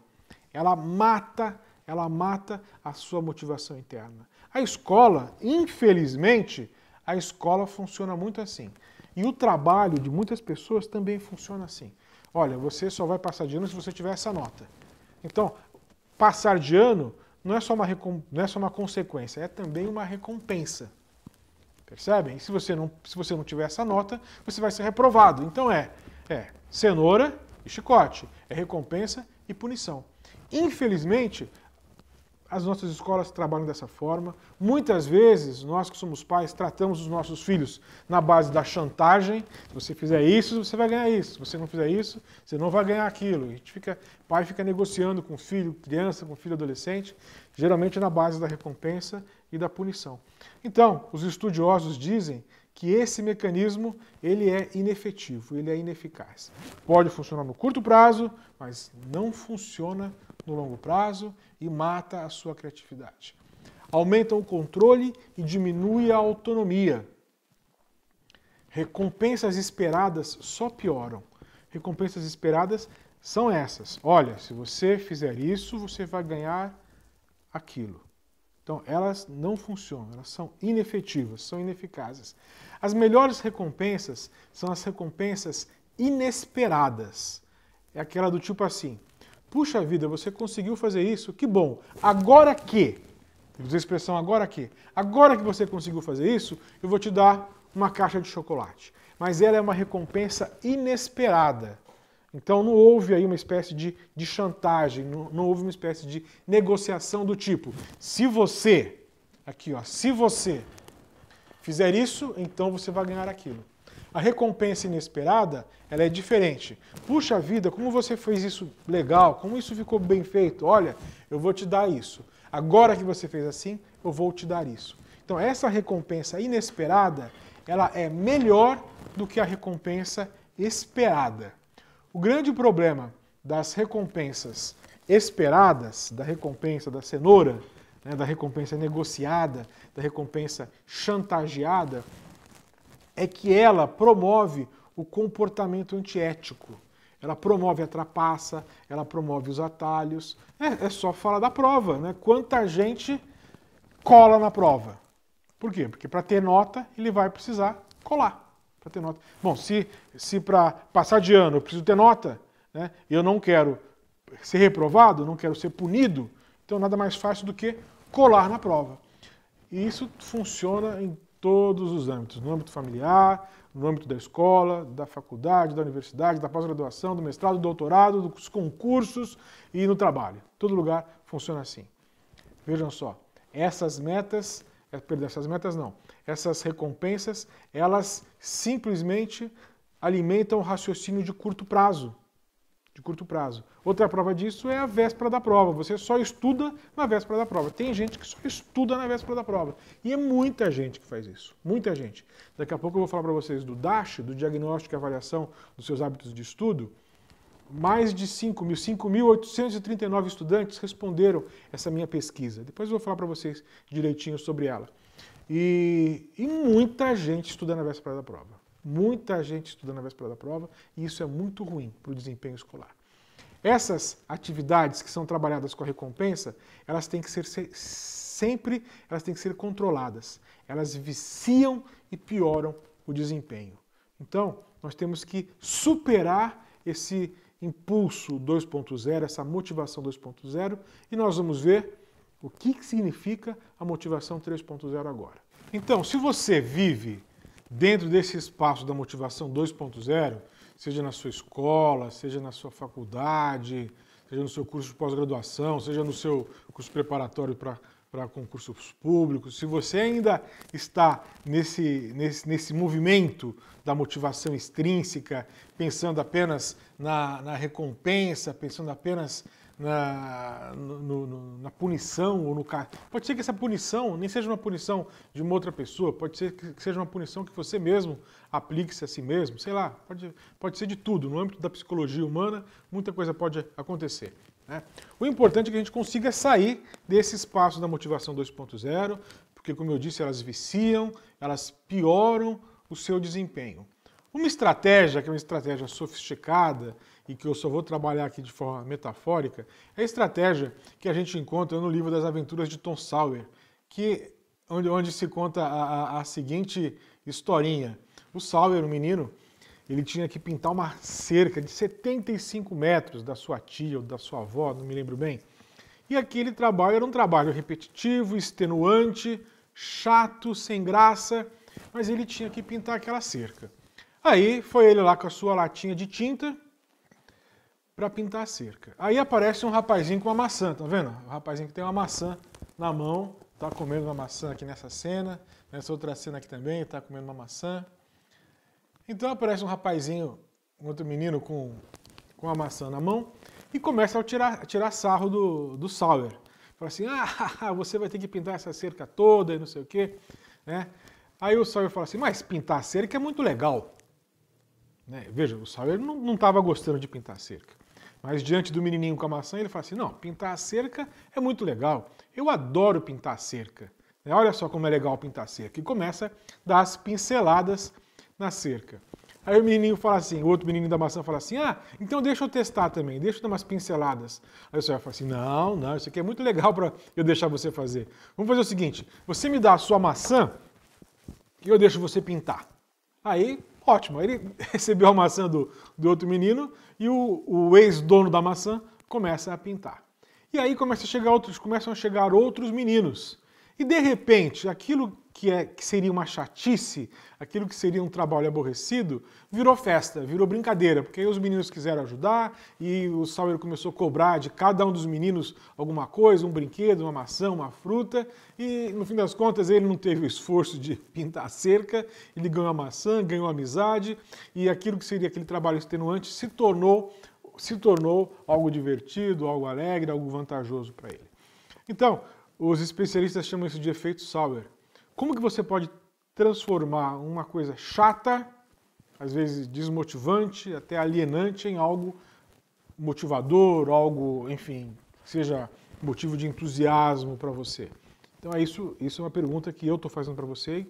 Ela mata, ela mata a sua motivação interna. A escola, infelizmente, a escola funciona muito assim. E o trabalho de muitas pessoas também funciona assim. Olha, você só vai passar de ano se você tiver essa nota. Então, passar de ano não é só uma, não é só uma consequência, é também uma recompensa. Percebem? Se você, não, se você não tiver essa nota, você vai ser reprovado. Então é, é cenoura e chicote, é recompensa e punição. Infelizmente, as nossas escolas trabalham dessa forma. Muitas vezes, nós que somos pais, tratamos os nossos filhos na base da chantagem. Se você fizer isso, você vai ganhar isso. Se você não fizer isso, você não vai ganhar aquilo. A gente fica, pai fica negociando com o filho, criança, com o filho adolescente, geralmente na base da recompensa e da punição. Então, os estudiosos dizem que esse mecanismo ele é inefetivo, ele é ineficaz. Pode funcionar no curto prazo, mas não funciona no longo prazo e mata a sua criatividade. Aumenta o controle e diminui a autonomia. Recompensas esperadas só pioram. Recompensas esperadas são essas. Olha, se você fizer isso, você vai ganhar aquilo. Então, elas não funcionam, elas são inefetivas, são ineficazes. As melhores recompensas são as recompensas inesperadas. É aquela do tipo assim: Puxa vida, você conseguiu fazer isso? Que bom. Agora que, Temos a expressão agora que, agora que você conseguiu fazer isso, eu vou te dar uma caixa de chocolate. Mas ela é uma recompensa inesperada. Então não houve aí uma espécie de, de chantagem, não, não houve uma espécie de negociação do tipo, se você, aqui ó, se você fizer isso, então você vai ganhar aquilo. A recompensa inesperada, ela é diferente. Puxa vida, como você fez isso legal, como isso ficou bem feito, olha, eu vou te dar isso. Agora que você fez assim, eu vou te dar isso. Então, essa recompensa inesperada, ela é melhor do que a recompensa esperada. O grande problema das recompensas esperadas, da recompensa da cenoura, né, da recompensa negociada, da recompensa chantageada, é que ela promove o comportamento antiético. Ela promove a trapaça, ela promove os atalhos. É, é só falar da prova, né? Quanta gente cola na prova. Por quê? Porque para ter nota, ele vai precisar colar. Para ter nota. Bom, se, se para passar de ano eu preciso ter nota, né? eu não quero ser reprovado, não quero ser punido, então nada mais fácil do que colar na prova. E isso funciona em todos os âmbitos, no âmbito familiar, no âmbito da escola, da faculdade, da universidade, da pós-graduação, do mestrado, do doutorado, dos concursos e no trabalho. Todo lugar funciona assim. Vejam só, essas metas, eh, perdão, essas metas não, essas recompensas, elas simplesmente alimentam o raciocínio de curto prazo de curto prazo. Outra prova disso é a véspera da prova. Você só estuda na véspera da prova. Tem gente que só estuda na véspera da prova. E é muita gente que faz isso. Muita gente. Daqui a pouco eu vou falar para vocês do DASH, do diagnóstico e avaliação dos seus hábitos de estudo. Mais de 5 mil, 5.839 estudantes responderam essa minha pesquisa. Depois eu vou falar para vocês direitinho sobre ela. E, e muita gente estuda na véspera da prova. Muita gente estudando na véspera da prova e isso é muito ruim para o desempenho escolar. Essas atividades que são trabalhadas com a recompensa, elas têm que ser sempre, elas têm que ser controladas. Elas viciam e pioram o desempenho. Então, nós temos que superar esse impulso 2.0, essa motivação 2.0, e nós vamos ver o que significa a motivação 3.0 agora. Então, se você vive dentro desse espaço da motivação 2.0, seja na sua escola, seja na sua faculdade, seja no seu curso de pós-graduação, seja no seu curso preparatório para concursos públicos, se você ainda está nesse, nesse, nesse movimento da motivação extrínseca, pensando apenas na, na recompensa, pensando apenas na, no, no, na punição ou no Pode ser que essa punição nem seja uma punição de uma outra pessoa, pode ser que seja uma punição que você mesmo aplique-se a si mesmo, sei lá, pode, pode ser de tudo. No âmbito da psicologia humana, muita coisa pode acontecer. Né? O importante é que a gente consiga sair desse espaço da motivação 2.0, porque, como eu disse, elas viciam, elas pioram o seu desempenho. Uma estratégia, que é uma estratégia sofisticada, e que eu só vou trabalhar aqui de forma metafórica, é a estratégia que a gente encontra no livro das Aventuras de Tom Sawyer, que, onde, onde se conta a, a, a seguinte historinha. O Sawyer, o menino, ele tinha que pintar uma cerca de 75 metros da sua tia ou da sua avó, não me lembro bem. E aquele trabalho era um trabalho repetitivo, extenuante, chato, sem graça, mas ele tinha que pintar aquela cerca. Aí foi ele lá com a sua latinha de tinta, para pintar a cerca. Aí aparece um rapazinho com uma maçã, tá vendo? Um rapazinho que tem uma maçã na mão, tá comendo uma maçã aqui nessa cena, nessa outra cena aqui também, tá comendo uma maçã. Então aparece um rapazinho, um outro menino com, com a maçã na mão e começa a tirar, a tirar sarro do, do Sauer. Fala assim, ah, ah, ah você vai ter que pintar essa cerca toda e não sei o quê, né? Aí o Sauer fala assim, mas pintar cerca é muito legal. Né? Veja, o Sauer não estava gostando de pintar cerca. Mas diante do menininho com a maçã, ele fala assim: não, pintar a cerca é muito legal. Eu adoro pintar a cerca. É, olha só como é legal pintar a cerca. E começa a dar as pinceladas na cerca. Aí o menininho fala assim, o outro menino da maçã fala assim, ah, então deixa eu testar também, deixa eu dar umas pinceladas. Aí o senhor fala assim, não, não, isso aqui é muito legal para eu deixar você fazer. Vamos fazer o seguinte, você me dá a sua maçã e eu deixo você pintar. Aí Ótimo, ele recebeu a maçã do, do outro menino e o, o ex-dono da maçã começa a pintar. E aí começa a chegar outros, começam a chegar outros meninos e de repente, aquilo que, é, que seria uma chatice, aquilo que seria um trabalho aborrecido, virou festa, virou brincadeira, porque aí os meninos quiseram ajudar e o Sauer começou a cobrar de cada um dos meninos alguma coisa, um brinquedo, uma maçã, uma fruta, e no fim das contas ele não teve o esforço de pintar a cerca, ele ganhou a maçã, ganhou a amizade, e aquilo que seria aquele trabalho extenuante se tornou, se tornou algo divertido, algo alegre, algo vantajoso para ele. Então, os especialistas chamam isso de efeito Sauer. Como que você pode transformar uma coisa chata, às vezes desmotivante, até alienante, em algo motivador, algo, enfim, que seja motivo de entusiasmo para você? Então é isso, isso é uma pergunta que eu estou fazendo para você,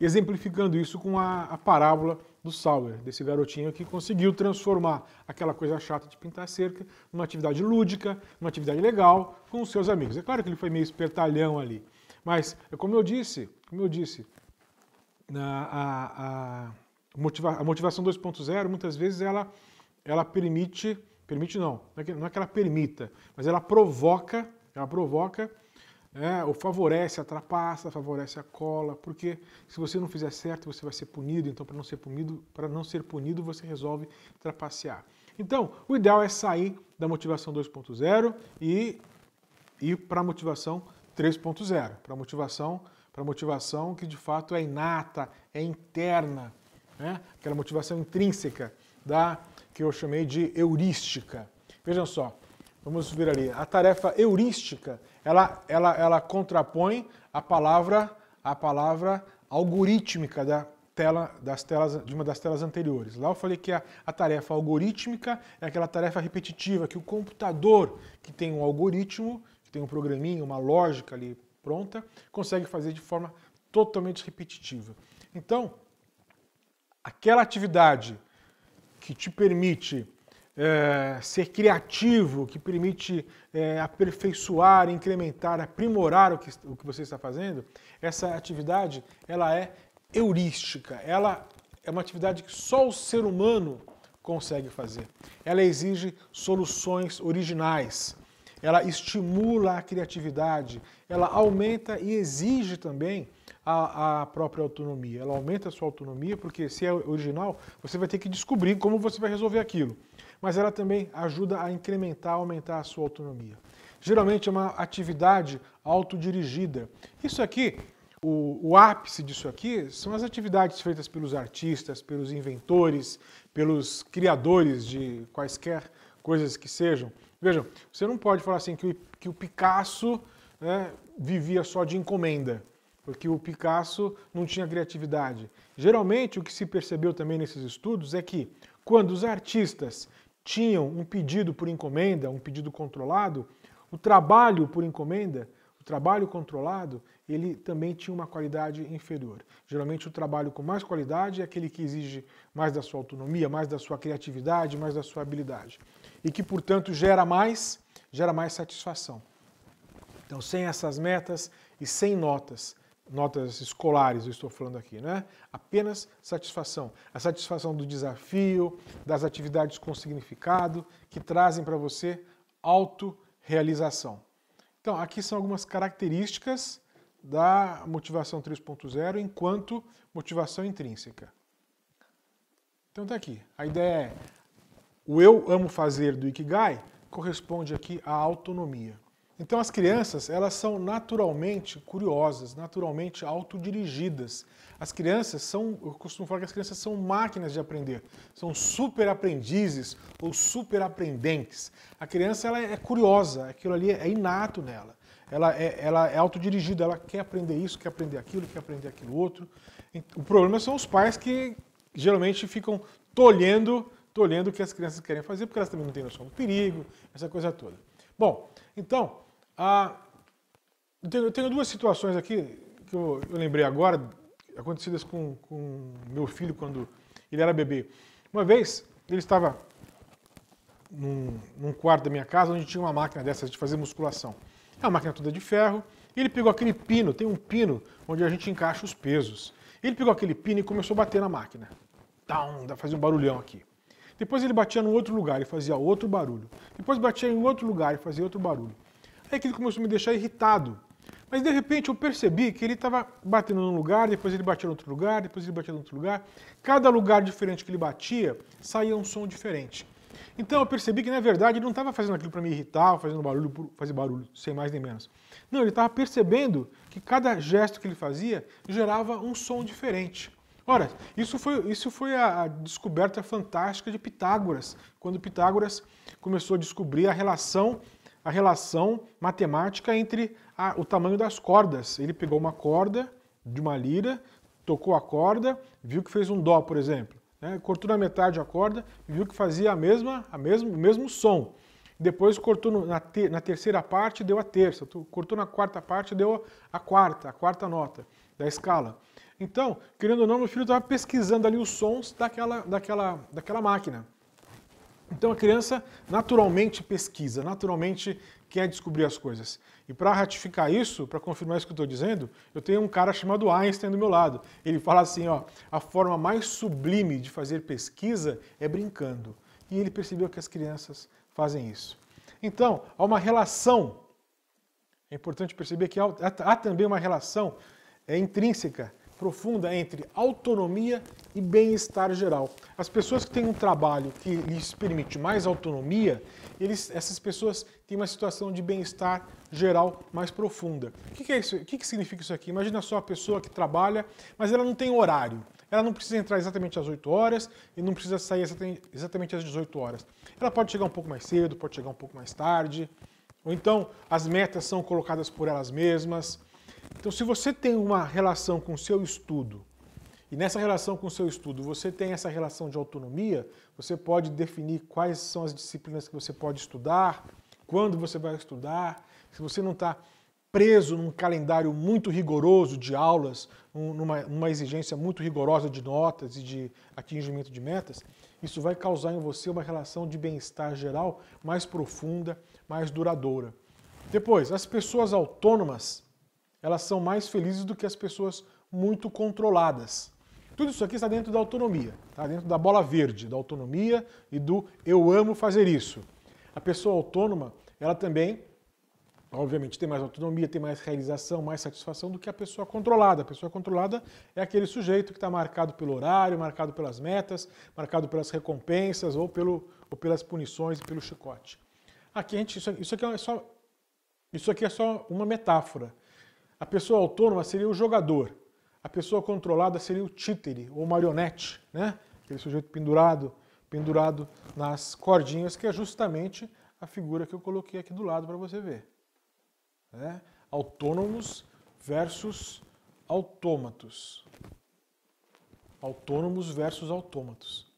exemplificando isso com a, a parábola do Sauer, desse garotinho que conseguiu transformar aquela coisa chata de pintar cerca numa atividade lúdica, numa atividade legal com os seus amigos. É claro que ele foi meio espertalhão ali, mas como eu disse, como eu disse, a, a, a motivação 2.0 muitas vezes ela, ela permite, permite não, não é que é ela permita, mas ela provoca, ela provoca é, ou favorece a trapaça, favorece a cola, porque se você não fizer certo, você vai ser punido, então para não ser punido, para não ser punido, você resolve trapacear. Então, o ideal é sair da motivação 2.0 e ir para a motivação 3.0, para motivação, para motivação que de fato é inata, é interna, né? Aquela motivação intrínseca da que eu chamei de heurística. Vejam só, Vamos subir ali. A tarefa heurística, ela, ela, ela contrapõe a palavra a palavra algorítmica da tela das telas de uma das telas anteriores. Lá eu falei que a, a tarefa algorítmica é aquela tarefa repetitiva que o computador que tem um algoritmo, que tem um programinha, uma lógica ali pronta, consegue fazer de forma totalmente repetitiva. Então, aquela atividade que te permite é, ser criativo, que permite é, aperfeiçoar, incrementar, aprimorar o que, o que você está fazendo, essa atividade ela é heurística. Ela é uma atividade que só o ser humano consegue fazer. Ela exige soluções originais. Ela estimula a criatividade, ela aumenta e exige também a, a, própria autonomia. Ela aumenta a sua autonomia, porque se é original, você vai ter que descobrir como você vai resolver aquilo mas ela também ajuda a incrementar, aumentar a sua autonomia. Geralmente é uma atividade autodirigida. Isso aqui, o, o ápice disso aqui, são as atividades feitas pelos artistas, pelos inventores, pelos criadores de quaisquer coisas que sejam. Vejam, você não pode falar assim que o, que o Picasso né, vivia só de encomenda porque o Picasso não tinha criatividade. Geralmente, o que se percebeu também nesses estudos é que, quando os artistas tinham um pedido por encomenda, um pedido controlado, o trabalho por encomenda, o trabalho controlado, ele também tinha uma qualidade inferior. Geralmente o trabalho com mais qualidade é aquele que exige mais da sua autonomia, mais da sua criatividade, mais da sua habilidade e que, portanto, gera mais, gera mais satisfação. Então, sem essas metas e sem notas, notas escolares, eu estou falando aqui, né? Apenas satisfação. A satisfação do desafio, das atividades com significado, que trazem para você autorrealização. Então, aqui são algumas características da motivação 3.0 enquanto motivação intrínseca. Então tá aqui. A ideia é o eu amo fazer do Ikigai corresponde aqui à autonomia. Então as crianças, elas são naturalmente curiosas, naturalmente autodirigidas. As crianças são, eu costumo falar que as crianças são máquinas de aprender, são super aprendizes ou super aprendentes. A criança ela é curiosa, aquilo ali é inato nela. Ela é, ela é autodirigida, ela quer aprender isso, quer aprender aquilo, quer aprender aquilo outro. O problema são os pais que geralmente ficam tolhendo, tolhendo o que as crianças querem fazer, porque elas também não têm noção do perigo, essa coisa toda. Bom, então, ah, eu, tenho, tenho, duas situações aqui que eu, eu lembrei agora, acontecidas com, com meu filho quando ele era bebê. Uma vez, ele estava num, num, quarto da minha casa onde tinha uma máquina dessas de fazer musculação. É uma máquina toda de ferro. E ele pegou aquele pino, tem um pino onde a gente encaixa os pesos. Ele pegou aquele pino e começou a bater na máquina. Down, fazer um barulhão aqui. Depois ele batia em outro lugar e fazia outro barulho. Depois batia em outro lugar e fazia outro barulho. Aí é aquilo começou a me deixar irritado. Mas de repente eu percebi que ele estava batendo num lugar, depois ele batia em outro lugar, depois ele batia em outro lugar. Cada lugar diferente que ele batia, saía um som diferente. Então eu percebi que na verdade ele não estava fazendo aquilo para me irritar, fazendo barulho por fazer barulho, sem mais nem menos. Não, ele estava percebendo que cada gesto que ele fazia gerava um som diferente. Ora, isso foi, isso foi a, a descoberta fantástica de Pitágoras, quando Pitágoras começou a descobrir a relação a relação matemática entre a, o tamanho das cordas. Ele pegou uma corda de uma lira, tocou a corda, viu que fez um dó, por exemplo. Né? Cortou na metade a corda e viu que fazia a mesma, a mesmo, o mesmo som. Depois cortou na, te, na terceira parte, deu a terça. Cortou na quarta parte, deu a quarta, a quarta nota da escala. Então, querendo ou não, meu filho estava pesquisando ali os sons daquela, daquela, daquela máquina. Então a criança naturalmente pesquisa, naturalmente quer descobrir as coisas. E para ratificar isso, para confirmar isso que eu estou dizendo, eu tenho um cara chamado Einstein do meu lado. Ele fala assim, ó, a forma mais sublime de fazer pesquisa é brincando. E ele percebeu que as crianças fazem isso. Então, há uma relação. É importante perceber que há, há também uma relação é, intrínseca profunda entre autonomia e bem-estar geral. As pessoas que têm um trabalho que lhes permite mais autonomia, eles, essas pessoas têm uma situação de bem-estar geral mais profunda. O que, que é isso? O que, que significa isso aqui? Imagina só a pessoa que trabalha, mas ela não tem horário. Ela não precisa entrar exatamente às 8 horas e não precisa sair exatamente às 18 horas. Ela pode chegar um pouco mais cedo, pode chegar um pouco mais tarde. Ou então as metas são colocadas por elas mesmas. Então, se você tem uma relação com o seu estudo, e nessa relação com o seu estudo você tem essa relação de autonomia, você pode definir quais são as disciplinas que você pode estudar, quando você vai estudar, se você não está preso num calendário muito rigoroso de aulas, numa, numa, exigência muito rigorosa de notas e de atingimento de metas, isso vai causar em você uma relação de bem-estar geral mais profunda, mais duradoura. Depois, as pessoas autônomas elas são mais felizes do que as pessoas muito controladas. Tudo isso aqui está dentro da autonomia, está dentro da bola verde, da autonomia e do eu amo fazer isso. A pessoa autônoma, ela também, obviamente, tem mais autonomia, tem mais realização, mais satisfação do que a pessoa controlada. A pessoa controlada é aquele sujeito que está marcado pelo horário, marcado pelas metas, marcado pelas recompensas ou, pelo, ou pelas punições e pelo chicote. Aqui a gente, isso, aqui é só, isso aqui é só uma metáfora. A pessoa autônoma seria o jogador. A pessoa controlada seria o títere ou marionete, né? Aquele sujeito pendurado, pendurado nas cordinhas, que é justamente a figura que eu coloquei aqui do lado para você ver. Né? Autônomos versus autômatos. Autônomos versus autômatos.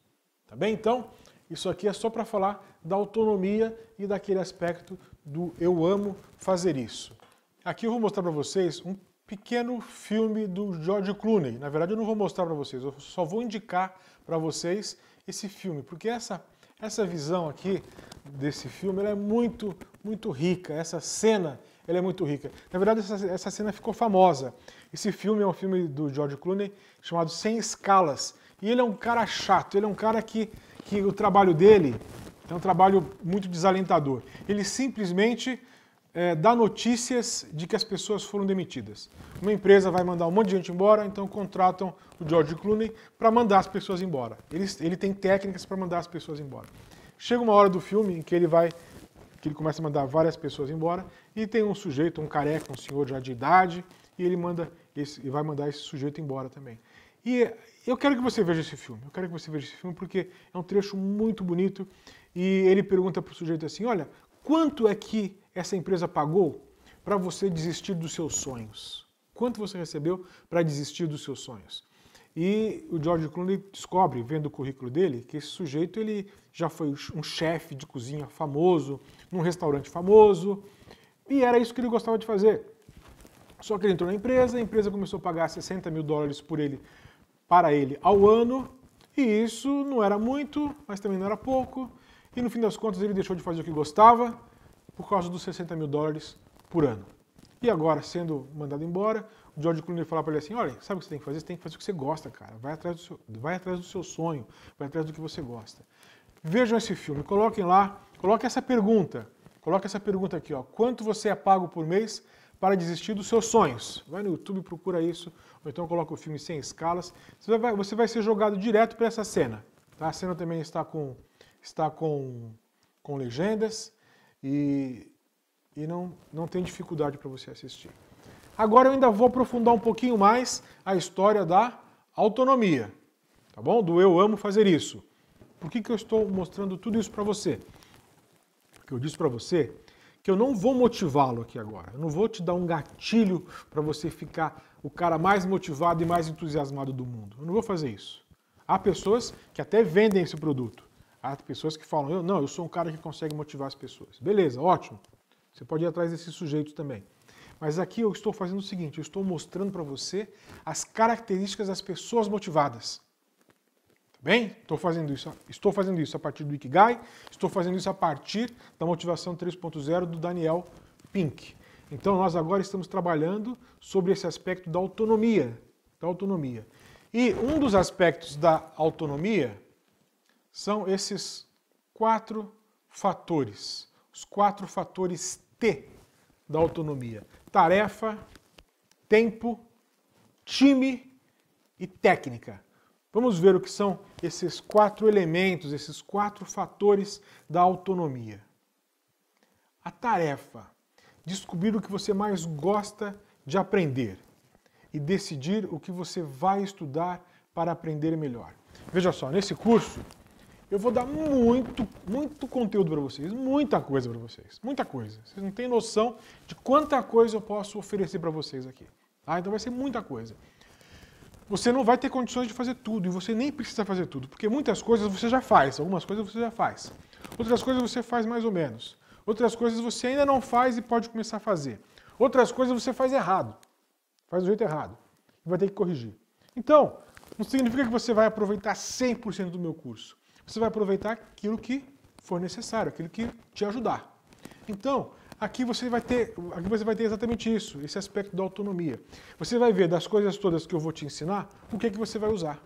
Tá bem? Então, isso aqui é só para falar da autonomia e daquele aspecto do eu amo fazer isso. Aqui eu vou mostrar para vocês um pequeno filme do George Clooney. Na verdade, eu não vou mostrar para vocês, eu só vou indicar para vocês esse filme, porque essa, essa visão aqui desse filme é muito, muito rica. Essa cena ela é muito rica. Na verdade, essa, essa cena ficou famosa. Esse filme é um filme do George Clooney chamado Sem Escalas. E ele é um cara chato, ele é um cara que, que o trabalho dele é um trabalho muito desalentador. Ele simplesmente é, dá notícias de que as pessoas foram demitidas. Uma empresa vai mandar um monte de gente embora, então contratam o George Clooney para mandar as pessoas embora. Ele, ele tem técnicas para mandar as pessoas embora. Chega uma hora do filme em que ele vai, que ele começa a mandar várias pessoas embora e tem um sujeito, um careca, um senhor já de idade, e ele manda, esse, vai mandar esse sujeito embora também. E eu quero que você veja esse filme. Eu quero que você veja esse filme porque é um trecho muito bonito e ele pergunta para o sujeito assim: olha, quanto é que essa empresa pagou para você desistir dos seus sonhos? Quanto você recebeu para desistir dos seus sonhos? E o George Clooney descobre, vendo o currículo dele, que esse sujeito ele já foi um chefe de cozinha famoso, num restaurante famoso, e era isso que ele gostava de fazer. Só que ele entrou na empresa, a empresa começou a pagar 60 mil dólares por ele, para ele ao ano, e isso não era muito, mas também não era pouco, e no fim das contas ele deixou de fazer o que gostava, por causa dos 60 mil dólares por ano. E agora, sendo mandado embora, o George Clooney fala para ele assim, olha, sabe o que você tem que fazer? Você tem que fazer o que você gosta, cara. Vai atrás do seu, vai atrás do seu sonho, vai atrás do que você gosta. Vejam esse filme, coloquem lá, coloquem essa pergunta. Coloque essa pergunta aqui, ó. Quanto você é pago por mês para desistir dos seus sonhos? Vai no YouTube, procura isso, ou então coloca o filme sem escalas. Você vai, você vai ser jogado direto para essa cena. Tá? A cena também está com, está com, com legendas e, e não, não tem dificuldade para você assistir. Agora eu ainda vou aprofundar um pouquinho mais a história da autonomia, tá bom? Do eu amo fazer isso. Por que, que eu estou mostrando tudo isso para você? Porque eu disse para você que eu não vou motivá-lo aqui agora. Eu não vou te dar um gatilho para você ficar o cara mais motivado e mais entusiasmado do mundo. Eu não vou fazer isso. Há pessoas que até vendem esse produto. Há pessoas que falam, eu não, eu sou um cara que consegue motivar as pessoas. Beleza, ótimo. Você pode ir atrás desse sujeito também. Mas aqui eu estou fazendo o seguinte, eu estou mostrando para você as características das pessoas motivadas. Tá bem? Estou fazendo isso, estou fazendo isso a partir do Ikigai, estou fazendo isso a partir da motivação 3.0 do Daniel Pink. Então nós agora estamos trabalhando sobre esse aspecto da autonomia, da autonomia. E um dos aspectos da autonomia são esses quatro fatores, os quatro fatores T da autonomia: tarefa, tempo, time e técnica. Vamos ver o que são esses quatro elementos, esses quatro fatores da autonomia. A tarefa: descobrir o que você mais gosta de aprender e decidir o que você vai estudar para aprender melhor. Veja só, nesse curso eu vou dar muito, muito conteúdo para vocês, muita coisa para vocês, muita coisa. Vocês não têm noção de quanta coisa eu posso oferecer para vocês aqui. Tá? Então vai ser muita coisa. Você não vai ter condições de fazer tudo e você nem precisa fazer tudo, porque muitas coisas você já faz, algumas coisas você já faz, outras coisas você faz mais ou menos, outras coisas você ainda não faz e pode começar a fazer, outras coisas você faz errado, faz do jeito errado e vai ter que corrigir. Então, não significa que você vai aproveitar 100% do meu curso você vai aproveitar aquilo que for necessário, aquilo que te ajudar. Então, aqui você vai ter, aqui você vai ter exatamente isso, esse aspecto da autonomia. Você vai ver das coisas todas que eu vou te ensinar, o que é que você vai usar.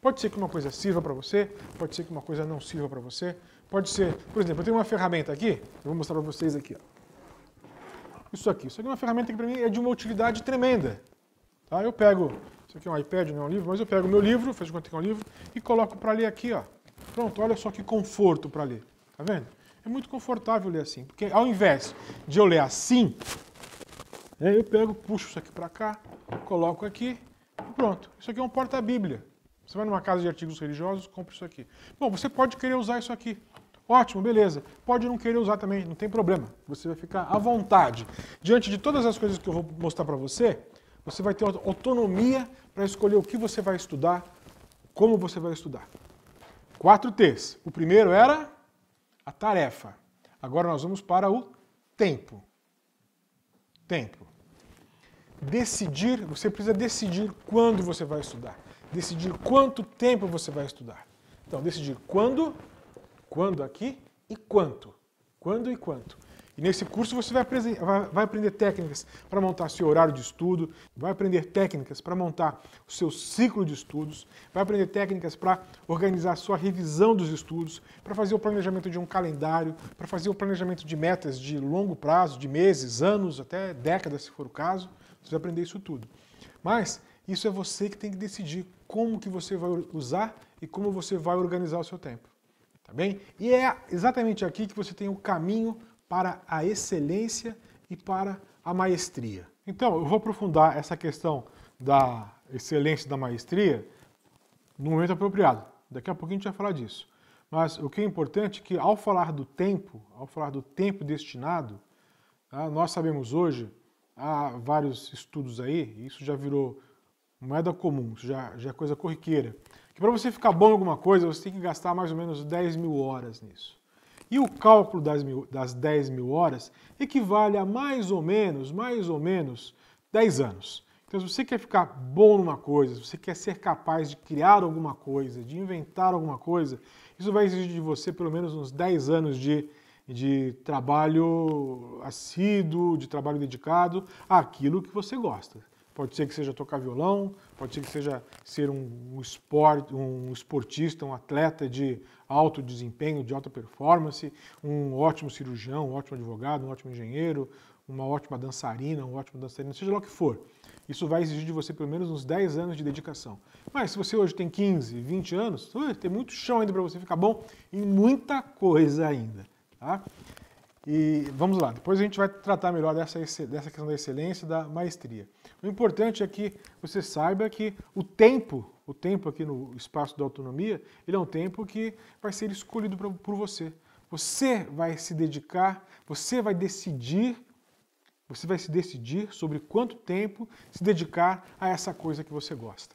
Pode ser que uma coisa sirva para você, pode ser que uma coisa não sirva para você, pode ser, por exemplo, eu tenho uma ferramenta aqui, eu vou mostrar para vocês aqui. Ó. Isso aqui, isso aqui é uma ferramenta que para mim é de uma utilidade tremenda. Tá? Eu pego, isso aqui é um iPad, não é um livro, mas eu pego o meu livro, faz quanto que é um livro, e coloco para ler aqui, ó. Pronto, olha só que conforto para ler. Tá vendo? É muito confortável ler assim, porque ao invés de eu ler assim, né, eu pego, puxo isso aqui para cá, coloco aqui e pronto. Isso aqui é um porta-bíblia. Você vai numa casa de artigos religiosos, compra isso aqui. Bom, você pode querer usar isso aqui. Ótimo, beleza. Pode não querer usar também, não tem problema. Você vai ficar à vontade. Diante de todas as coisas que eu vou mostrar para você, você vai ter autonomia para escolher o que você vai estudar, como você vai estudar. Quatro T's. O primeiro era a tarefa. Agora nós vamos para o tempo. Tempo. Decidir, você precisa decidir quando você vai estudar. Decidir quanto tempo você vai estudar. Então, decidir quando, quando aqui e quanto. Quando e quanto. E nesse curso você vai, vai aprender técnicas para montar seu horário de estudo, vai aprender técnicas para montar o seu ciclo de estudos, vai aprender técnicas para organizar sua revisão dos estudos, para fazer o planejamento de um calendário, para fazer o planejamento de metas de longo prazo, de meses, anos, até décadas, se for o caso. Você vai aprender isso tudo. Mas isso é você que tem que decidir como que você vai usar e como você vai organizar o seu tempo. Tá bem? E é exatamente aqui que você tem o caminho para a excelência e para a maestria. Então, eu vou aprofundar essa questão da excelência e da maestria no momento apropriado. Daqui a pouco a gente vai falar disso. Mas o que é importante é que ao falar do tempo, ao falar do tempo destinado, tá, nós sabemos hoje, há vários estudos aí, isso já virou moeda comum, isso já, já é coisa corriqueira, que para você ficar bom em alguma coisa, você tem que gastar mais ou menos 10 mil horas nisso. E o cálculo das, mil, das 10 mil horas equivale a mais ou menos, mais ou menos, 10 anos. Então, se você quer ficar bom numa coisa, se você quer ser capaz de criar alguma coisa, de inventar alguma coisa, isso vai exigir de você pelo menos uns 10 anos de, de trabalho assíduo, de trabalho dedicado àquilo que você gosta pode ser que seja tocar violão, pode ser que seja ser um, esporte, um esportista, um atleta de alto desempenho, de alta performance, um ótimo cirurgião, um ótimo advogado, um ótimo engenheiro, uma ótima dançarina, um ótimo dançarino, seja lá o que for. Isso vai exigir de você pelo menos uns 10 anos de dedicação. Mas se você hoje tem 15, 20 anos, tem muito chão ainda para você ficar bom e muita coisa ainda. Tá? E vamos lá, depois a gente vai tratar melhor dessa, dessa questão da excelência e da maestria. O importante é que você saiba que o tempo, o tempo aqui no espaço da autonomia, ele é um tempo que vai ser escolhido por você. Você vai se dedicar, você vai decidir, você vai se decidir sobre quanto tempo se dedicar a essa coisa que você gosta.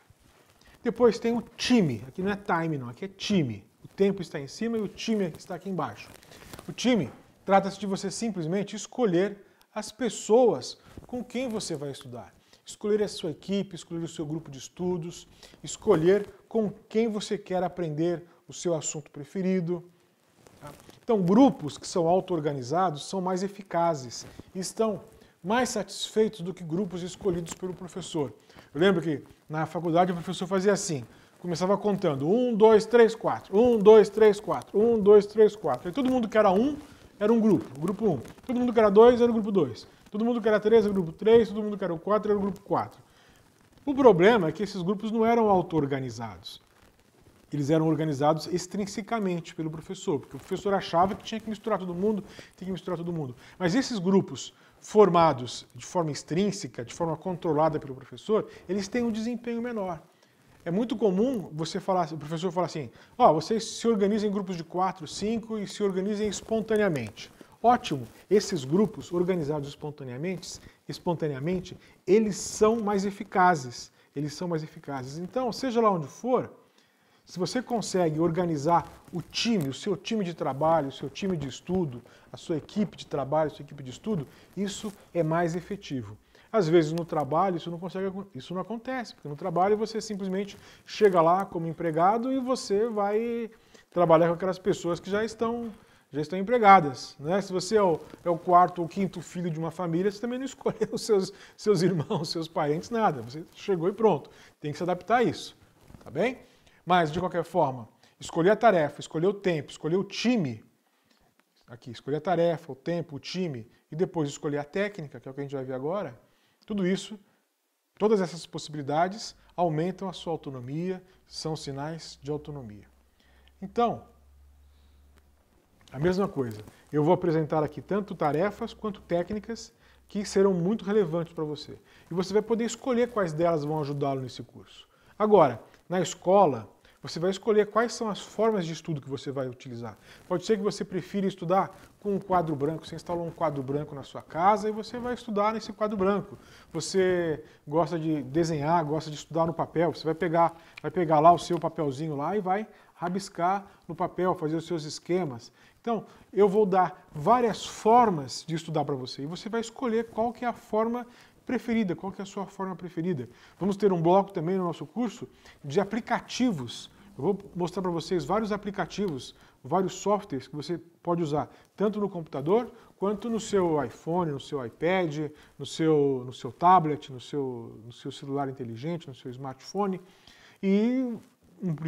Depois tem o time, aqui não é time não, aqui é time. O tempo está em cima e o time está aqui embaixo. O time trata-se de você simplesmente escolher as pessoas com quem você vai estudar escolher a sua equipe, escolher o seu grupo de estudos, escolher com quem você quer aprender o seu assunto preferido. Tá? Então, grupos que são auto-organizados são mais eficazes e estão mais satisfeitos do que grupos escolhidos pelo professor. Eu lembro que na faculdade o professor fazia assim, começava contando, um, dois, três, quatro, um, dois, três, quatro, um, dois, três, quatro. E todo mundo que era um, era um grupo, grupo um. Todo mundo que era dois, era o grupo dois. Todo mundo que era 3 era o grupo 3, todo mundo que era o 4 era o grupo 4. O problema é que esses grupos não eram auto-organizados. Eles eram organizados extrinsecamente pelo professor, porque o professor achava que tinha que misturar todo mundo, tinha que misturar todo mundo. Mas esses grupos formados de forma extrínseca, de forma controlada pelo professor, eles têm um desempenho menor. É muito comum você falar, o professor falar assim: ó, oh, vocês se organizem em grupos de quatro, cinco e se organizem espontaneamente. Ótimo! Esses grupos organizados espontaneamente, espontaneamente, eles são mais eficazes. Eles são mais eficazes. Então, seja lá onde for, se você consegue organizar o time, o seu time de trabalho, o seu time de estudo, a sua equipe de trabalho, a sua equipe de estudo, isso é mais efetivo. Às vezes no trabalho isso não consegue, isso não acontece, porque no trabalho você simplesmente chega lá como empregado e você vai trabalhar com aquelas pessoas que já estão já estão empregadas. Né? Se você é o, é o, quarto ou quinto filho de uma família, você também não escolheu seus, seus irmãos, seus parentes, nada. Você chegou e pronto. Tem que se adaptar a isso, tá bem? Mas, de qualquer forma, escolher a tarefa, escolher o tempo, escolher o time. Aqui, escolher a tarefa, o tempo, o time, e depois escolher a técnica, que é o que a gente vai ver agora. Tudo isso, todas essas possibilidades aumentam a sua autonomia, são sinais de autonomia. Então, a mesma coisa. Eu vou apresentar aqui tanto tarefas quanto técnicas que serão muito relevantes para você. E você vai poder escolher quais delas vão ajudá-lo nesse curso. Agora, na escola, você vai escolher quais são as formas de estudo que você vai utilizar. Pode ser que você prefira estudar com um quadro branco. Você instalou um quadro branco na sua casa e você vai estudar nesse quadro branco. Você gosta de desenhar, gosta de estudar no papel. Você vai pegar, vai pegar lá o seu papelzinho lá e vai rabiscar no papel, fazer os seus esquemas. Então, eu vou dar várias formas de estudar para você e você vai escolher qual que é a forma preferida, qual que é a sua forma preferida. Vamos ter um bloco também no nosso curso de aplicativos. Eu vou mostrar para vocês vários aplicativos, vários softwares que você pode usar, tanto no computador quanto no seu iPhone, no seu iPad, no seu, no seu tablet, no seu, no seu celular inteligente, no seu smartphone. E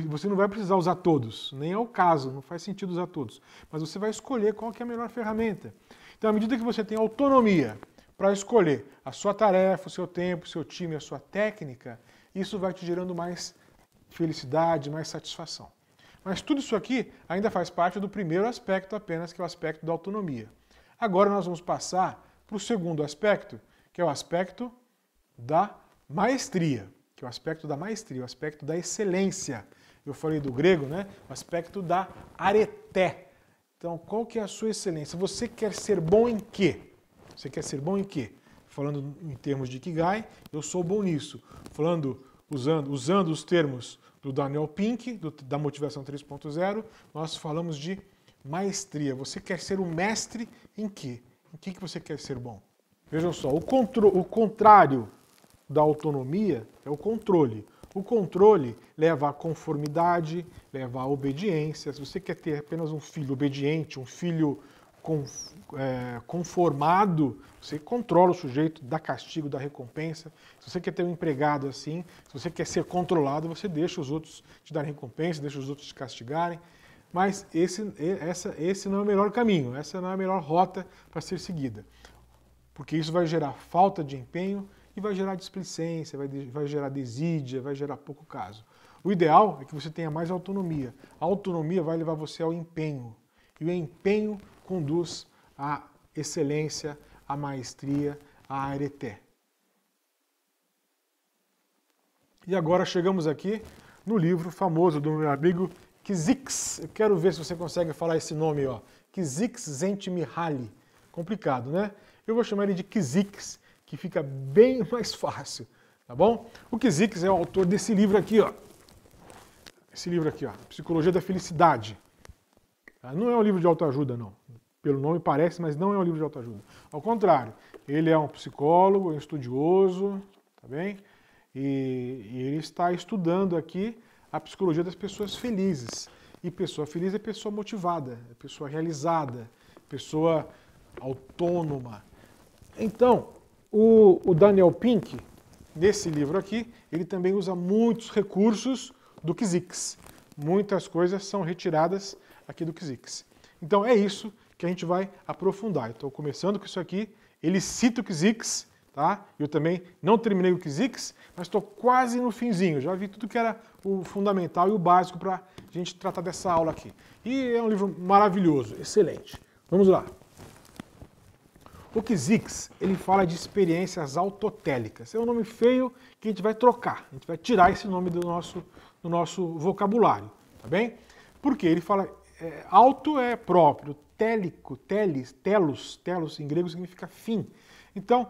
você não vai precisar usar todos, nem é o caso, não faz sentido usar todos, mas você vai escolher qual que é a melhor ferramenta. Então, à medida que você tem autonomia para escolher a sua tarefa, o seu tempo, o seu time, a sua técnica, isso vai te gerando mais felicidade, mais satisfação. Mas tudo isso aqui ainda faz parte do primeiro aspecto apenas, que é o aspecto da autonomia. Agora nós vamos passar para o segundo aspecto, que é o aspecto da maestria que é o aspecto da maestria, o aspecto da excelência. Eu falei do grego, né? O aspecto da areté. Então, qual que é a sua excelência? Você quer ser bom em quê? Você quer ser bom em quê? Falando em termos de Kigai, eu sou bom nisso. Falando usando, usando os termos do Daniel Pink, do, da motivação 3.0, nós falamos de maestria. Você quer ser o mestre em quê? Em que, que você quer ser bom? Vejam só, o, contro, o contrário da autonomia é o controle. O controle leva à conformidade, leva à obediência. Se você quer ter apenas um filho obediente, um filho é, conformado, você controla o sujeito, dá castigo, dá recompensa. Se você quer ter um empregado assim, se você quer ser controlado, você deixa os outros te dar recompensa, deixa os outros te castigarem. Mas esse, essa, esse não é o melhor caminho, essa não é a melhor rota para ser seguida. Porque isso vai gerar falta de empenho, e vai gerar displicência, vai, vai gerar desídia, vai gerar pouco caso. O ideal é que você tenha mais autonomia. A autonomia vai levar você ao empenho, e o empenho conduz à excelência, à maestria, à areté. E agora chegamos aqui no livro famoso do meu amigo Kizix. Eu quero ver se você consegue falar esse nome, ó. Kizix Zentmihali. Complicado, né? Eu vou chamar ele de Kizix que fica bem mais fácil, tá bom? O Kizikis é o autor desse livro aqui, ó. Esse livro aqui, ó, Psicologia da Felicidade. Tá? Não é um livro de autoajuda, não. Pelo nome parece, mas não é um livro de autoajuda. Ao contrário, ele é um psicólogo, um estudioso, tá bem? E, e ele está estudando aqui a psicologia das pessoas felizes. E pessoa feliz é pessoa motivada, é pessoa realizada, pessoa autônoma. Então, o, o Daniel Pink, nesse livro aqui, ele também usa muitos recursos do Kizik's. Muitas coisas são retiradas aqui do Kizik's. Então é isso que a gente vai aprofundar. Estou começando com isso aqui. Ele cita o Kizik's, tá? Eu também não terminei o Kizik's, mas estou quase no finzinho. Já vi tudo que era o fundamental e o básico para a gente tratar dessa aula aqui. E é um livro maravilhoso, excelente. Vamos lá. O Kizix, ele fala de experiências autotélicas. É um nome feio que a gente vai trocar. A gente vai tirar esse nome do nosso, do nosso vocabulário, tá bem? Porque ele fala, é, auto é próprio, télico, teles, telos, telos em grego significa fim. Então,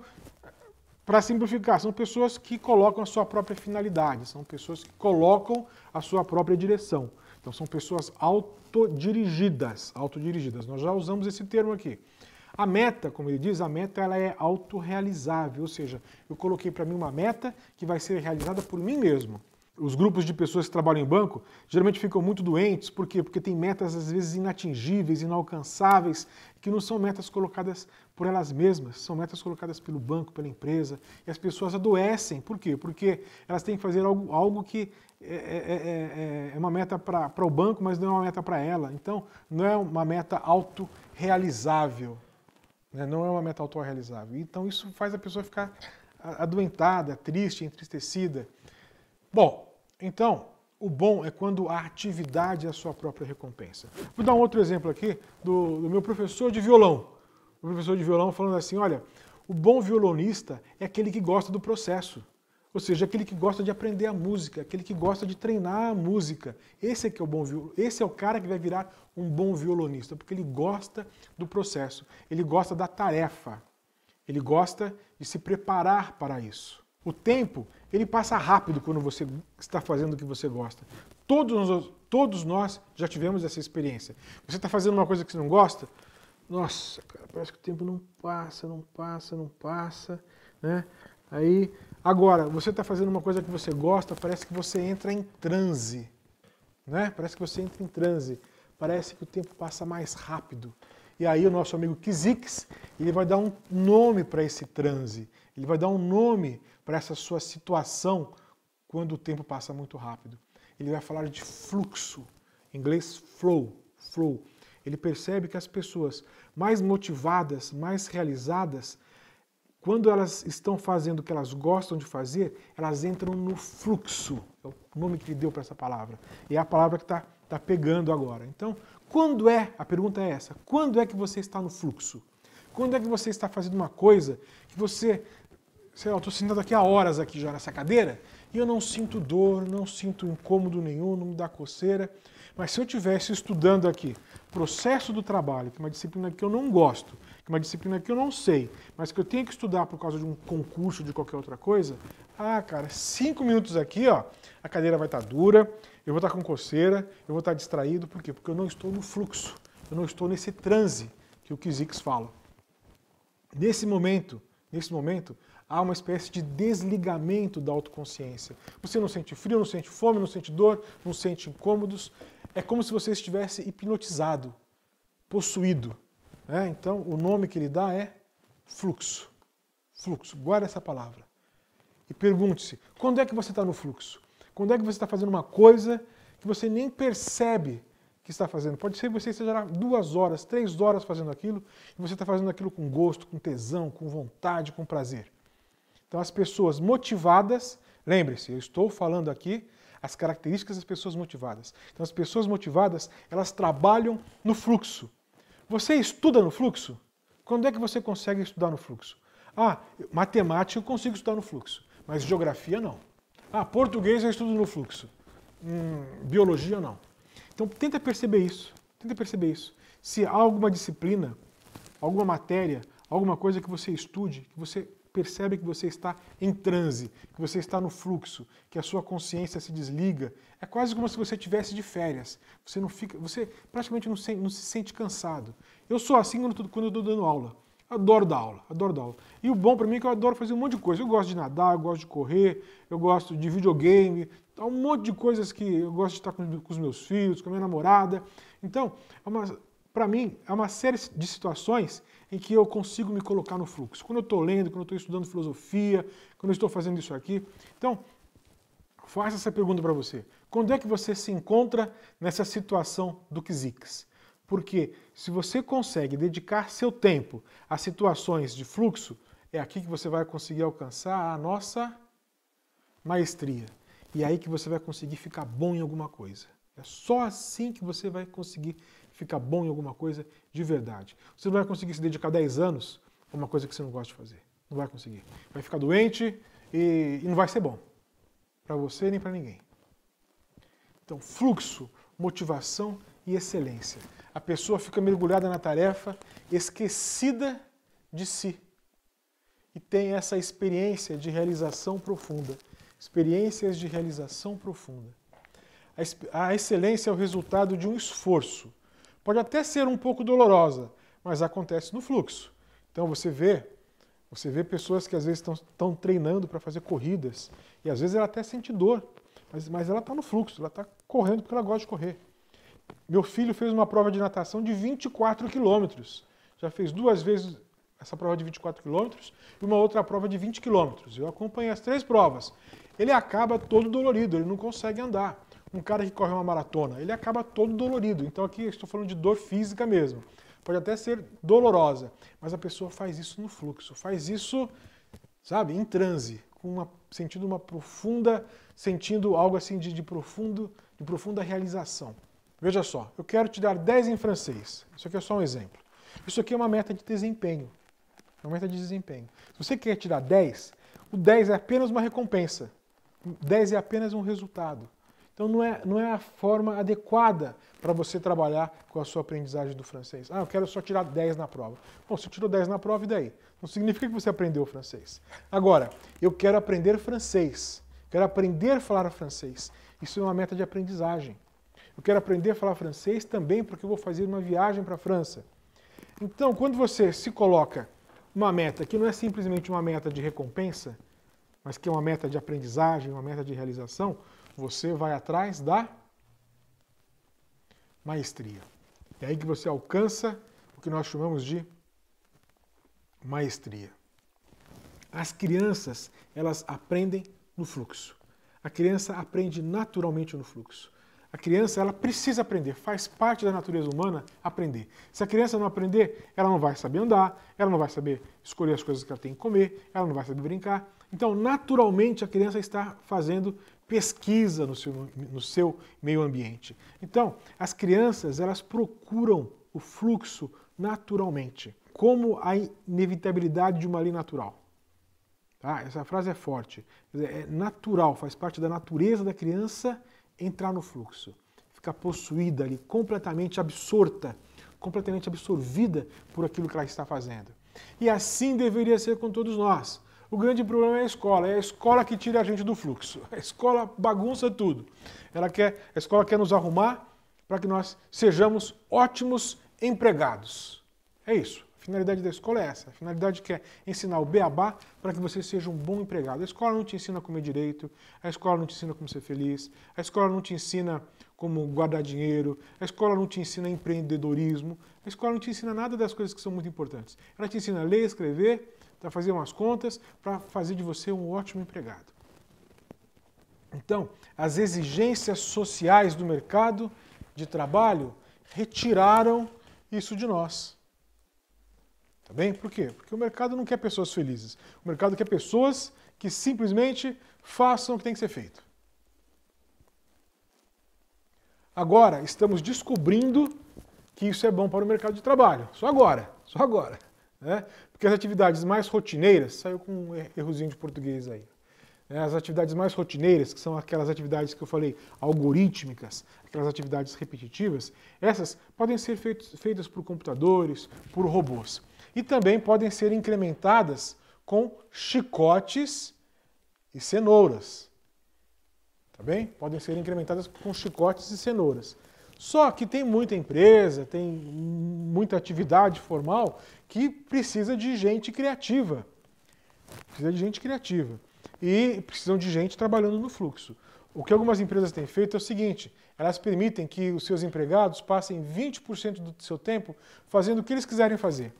para simplificar, são pessoas que colocam a sua própria finalidade, são pessoas que colocam a sua própria direção. Então, são pessoas autodirigidas, autodirigidas. Nós já usamos esse termo aqui. A meta, como ele diz, a meta ela é autorrealizável, ou seja, eu coloquei para mim uma meta que vai ser realizada por mim mesmo. Os grupos de pessoas que trabalham em banco geralmente ficam muito doentes, por quê? Porque tem metas às vezes inatingíveis, inalcançáveis, que não são metas colocadas por elas mesmas, são metas colocadas pelo banco, pela empresa, e as pessoas adoecem, por quê? Porque elas têm que fazer algo, algo que é, é, é, é uma meta para o banco, mas não é uma meta para ela. Então, não é uma meta autorrealizável. Né? Não é uma meta autorrealizável. Então isso faz a pessoa ficar adoentada, triste, entristecida. Bom, então, o bom é quando a atividade é a sua própria recompensa. Vou dar um outro exemplo aqui do, do meu professor de violão. O professor de violão falando assim: olha, o bom violonista é aquele que gosta do processo. Ou seja, aquele que gosta de aprender a música, aquele que gosta de treinar a música. Esse é que é o bom viol... esse é o cara que vai virar um bom violonista, porque ele gosta do processo, ele gosta da tarefa. Ele gosta de se preparar para isso. O tempo, ele passa rápido quando você está fazendo o que você gosta. Todos, todos nós já tivemos essa experiência. Você está fazendo uma coisa que você não gosta? Nossa, cara, parece que o tempo não passa, não passa, não passa, né? Aí Agora, você está fazendo uma coisa que você gosta, parece que você entra em transe. Né? Parece que você entra em transe. Parece que o tempo passa mais rápido. E aí o nosso amigo Kizix, ele vai dar um nome para esse transe. Ele vai dar um nome para essa sua situação quando o tempo passa muito rápido. Ele vai falar de fluxo, em inglês flow, flow. Ele percebe que as pessoas mais motivadas, mais realizadas, quando elas estão fazendo o que elas gostam de fazer, elas entram no fluxo. É o nome que ele deu para essa palavra. E é a palavra que está tá pegando agora. Então, quando é, a pergunta é essa, quando é que você está no fluxo? Quando é que você está fazendo uma coisa que você, sei lá, estou sentado aqui há horas aqui já nessa cadeira e eu não sinto dor, não sinto incômodo nenhum, não me dá coceira. Mas se eu tivesse estudando aqui processo do trabalho, que é uma disciplina que eu não gosto, é uma disciplina que eu não sei, mas que eu tenho que estudar por causa de um concurso, de qualquer outra coisa, ah, cara, cinco minutos aqui, ó, a cadeira vai estar tá dura, eu vou estar tá com coceira, eu vou estar tá distraído, por quê? Porque eu não estou no fluxo, eu não estou nesse transe que o Kizik's fala. Nesse momento, nesse momento, há uma espécie de desligamento da autoconsciência. Você não sente frio, não sente fome, não sente dor, não sente incômodos. É como se você estivesse hipnotizado, possuído. É, então, o nome que ele dá é fluxo. Fluxo, guarda essa palavra. E pergunte-se: quando é que você está no fluxo? Quando é que você está fazendo uma coisa que você nem percebe que está fazendo? Pode ser que você esteja lá duas horas, três horas fazendo aquilo, e você está fazendo aquilo com gosto, com tesão, com vontade, com prazer. Então, as pessoas motivadas, lembre-se, eu estou falando aqui as características das pessoas motivadas. Então, as pessoas motivadas, elas trabalham no fluxo. Você estuda no fluxo? Quando é que você consegue estudar no fluxo? Ah, matemática eu consigo estudar no fluxo, mas geografia não. Ah, português eu estudo no fluxo. Hum, biologia não. Então tenta perceber isso. Tenta perceber isso. Se há alguma disciplina, alguma matéria, alguma coisa que você estude, que você percebe que você está em transe, que você está no fluxo, que a sua consciência se desliga. É quase como se você tivesse de férias. Você não fica, você praticamente não se, não se sente cansado. Eu sou assim quando, eu estou dando aula. Adoro dar aula, adoro dar aula. E o bom para mim é que eu adoro fazer um monte de coisa. Eu gosto de nadar, eu gosto de correr, eu gosto de videogame, então, um monte de coisas que eu gosto de estar com, com os meus filhos, com a minha namorada. Então, é uma, para mim, é uma série de situações em que eu consigo me colocar no fluxo. Quando eu estou lendo, quando eu estou estudando filosofia, quando eu estou fazendo isso aqui. Então, faça essa pergunta para você. Quando é que você se encontra nessa situação do Kizikis? Porque se você consegue dedicar seu tempo a situações de fluxo, é aqui que você vai conseguir alcançar a nossa maestria. E é aí que você vai conseguir ficar bom em alguma coisa. É só assim que você vai conseguir fica bom em alguma coisa de verdade. Você não vai conseguir se dedicar 10 anos a uma coisa que você não gosta de fazer. Não vai conseguir. Vai ficar doente e, e não vai ser bom. Para você nem para ninguém. Então, fluxo, motivação e excelência. A pessoa fica mergulhada na tarefa, esquecida de si. E tem essa experiência de realização profunda. Experiências de realização profunda. A excelência é o resultado de um esforço Pode até ser um pouco dolorosa, mas acontece no fluxo. Então você vê, você vê pessoas que às vezes estão treinando para fazer corridas e às vezes ela até sente dor, mas, mas ela está no fluxo, ela está correndo porque ela gosta de correr. Meu filho fez uma prova de natação de 24 quilômetros. Já fez duas vezes essa prova de 24 quilômetros e uma outra prova de 20 quilômetros. Eu acompanhei as três provas. Ele acaba todo dolorido, ele não consegue andar um cara que corre uma maratona, ele acaba todo dolorido. Então aqui estou falando de dor física mesmo. Pode até ser dolorosa, mas a pessoa faz isso no fluxo, faz isso, sabe, em transe, com uma, sentindo uma profunda, sentindo algo assim de, de profundo, de profunda realização. Veja só, eu quero te dar 10 em francês. Isso aqui é só um exemplo. Isso aqui é uma meta de desempenho. É uma meta de desempenho. Se você quer tirar 10, o 10 é apenas uma recompensa. O 10 é apenas um resultado. Então não é, não é a forma adequada para você trabalhar com a sua aprendizagem do francês. Ah, eu quero só tirar 10 na prova. Bom, você tirou 10 na prova, e daí? Não significa que você aprendeu francês. Agora, eu quero aprender francês. Quero aprender a falar francês. Isso é uma meta de aprendizagem. Eu quero aprender a falar francês também porque eu vou fazer uma viagem para a França. Então, quando você se coloca uma meta que não é simplesmente uma meta de recompensa, mas que é uma meta de aprendizagem, uma meta de realização, você vai atrás da maestria. É aí que você alcança o que nós chamamos de maestria. As crianças, elas aprendem no fluxo. A criança aprende naturalmente no fluxo. A criança, ela precisa aprender, faz parte da natureza humana aprender. Se a criança não aprender, ela não vai saber andar, ela não vai saber escolher as coisas que ela tem que comer, ela não vai saber brincar. Então, naturalmente, a criança está fazendo pesquisa no seu, no seu meio ambiente. Então, as crianças elas procuram o fluxo naturalmente, como a inevitabilidade de uma lei natural. Tá? Essa frase é forte. É natural, faz parte da natureza da criança entrar no fluxo, ficar possuída ali, completamente absorta, completamente absorvida por aquilo que ela está fazendo. E assim deveria ser com todos nós. O grande problema é a escola, é a escola que tira a gente do fluxo. A escola bagunça tudo. Ela quer, a escola quer nos arrumar para que nós sejamos ótimos empregados. É isso. A finalidade da escola é essa. A finalidade que é ensinar o beabá para que você seja um bom empregado. A escola não te ensina a comer direito, a escola não te ensina como ser feliz, a escola não te ensina como guardar dinheiro, a escola não te ensina empreendedorismo, a escola não te ensina nada das coisas que são muito importantes. Ela te ensina a ler, escrever, para fazer umas contas, para fazer de você um ótimo empregado. Então, as exigências sociais do mercado de trabalho retiraram isso de nós. Tá bem? Por quê? Porque o mercado não quer pessoas felizes. O mercado quer pessoas que simplesmente façam o que tem que ser feito. Agora, estamos descobrindo que isso é bom para o mercado de trabalho. Só agora, só agora. Né? Porque as atividades mais rotineiras, saiu com um errozinho de português aí. Né? As atividades mais rotineiras, que são aquelas atividades que eu falei algorítmicas, aquelas atividades repetitivas, essas podem ser feitos, feitas por computadores, por robôs. E também podem ser incrementadas com chicotes e cenouras. Tá bem? Podem ser incrementadas com chicotes e cenouras. Só que tem muita empresa, tem muita atividade formal que precisa de gente criativa. Precisa de gente criativa. E precisam de gente trabalhando no fluxo. O que algumas empresas têm feito é o seguinte: elas permitem que os seus empregados passem 20% do seu tempo fazendo o que eles quiserem fazer.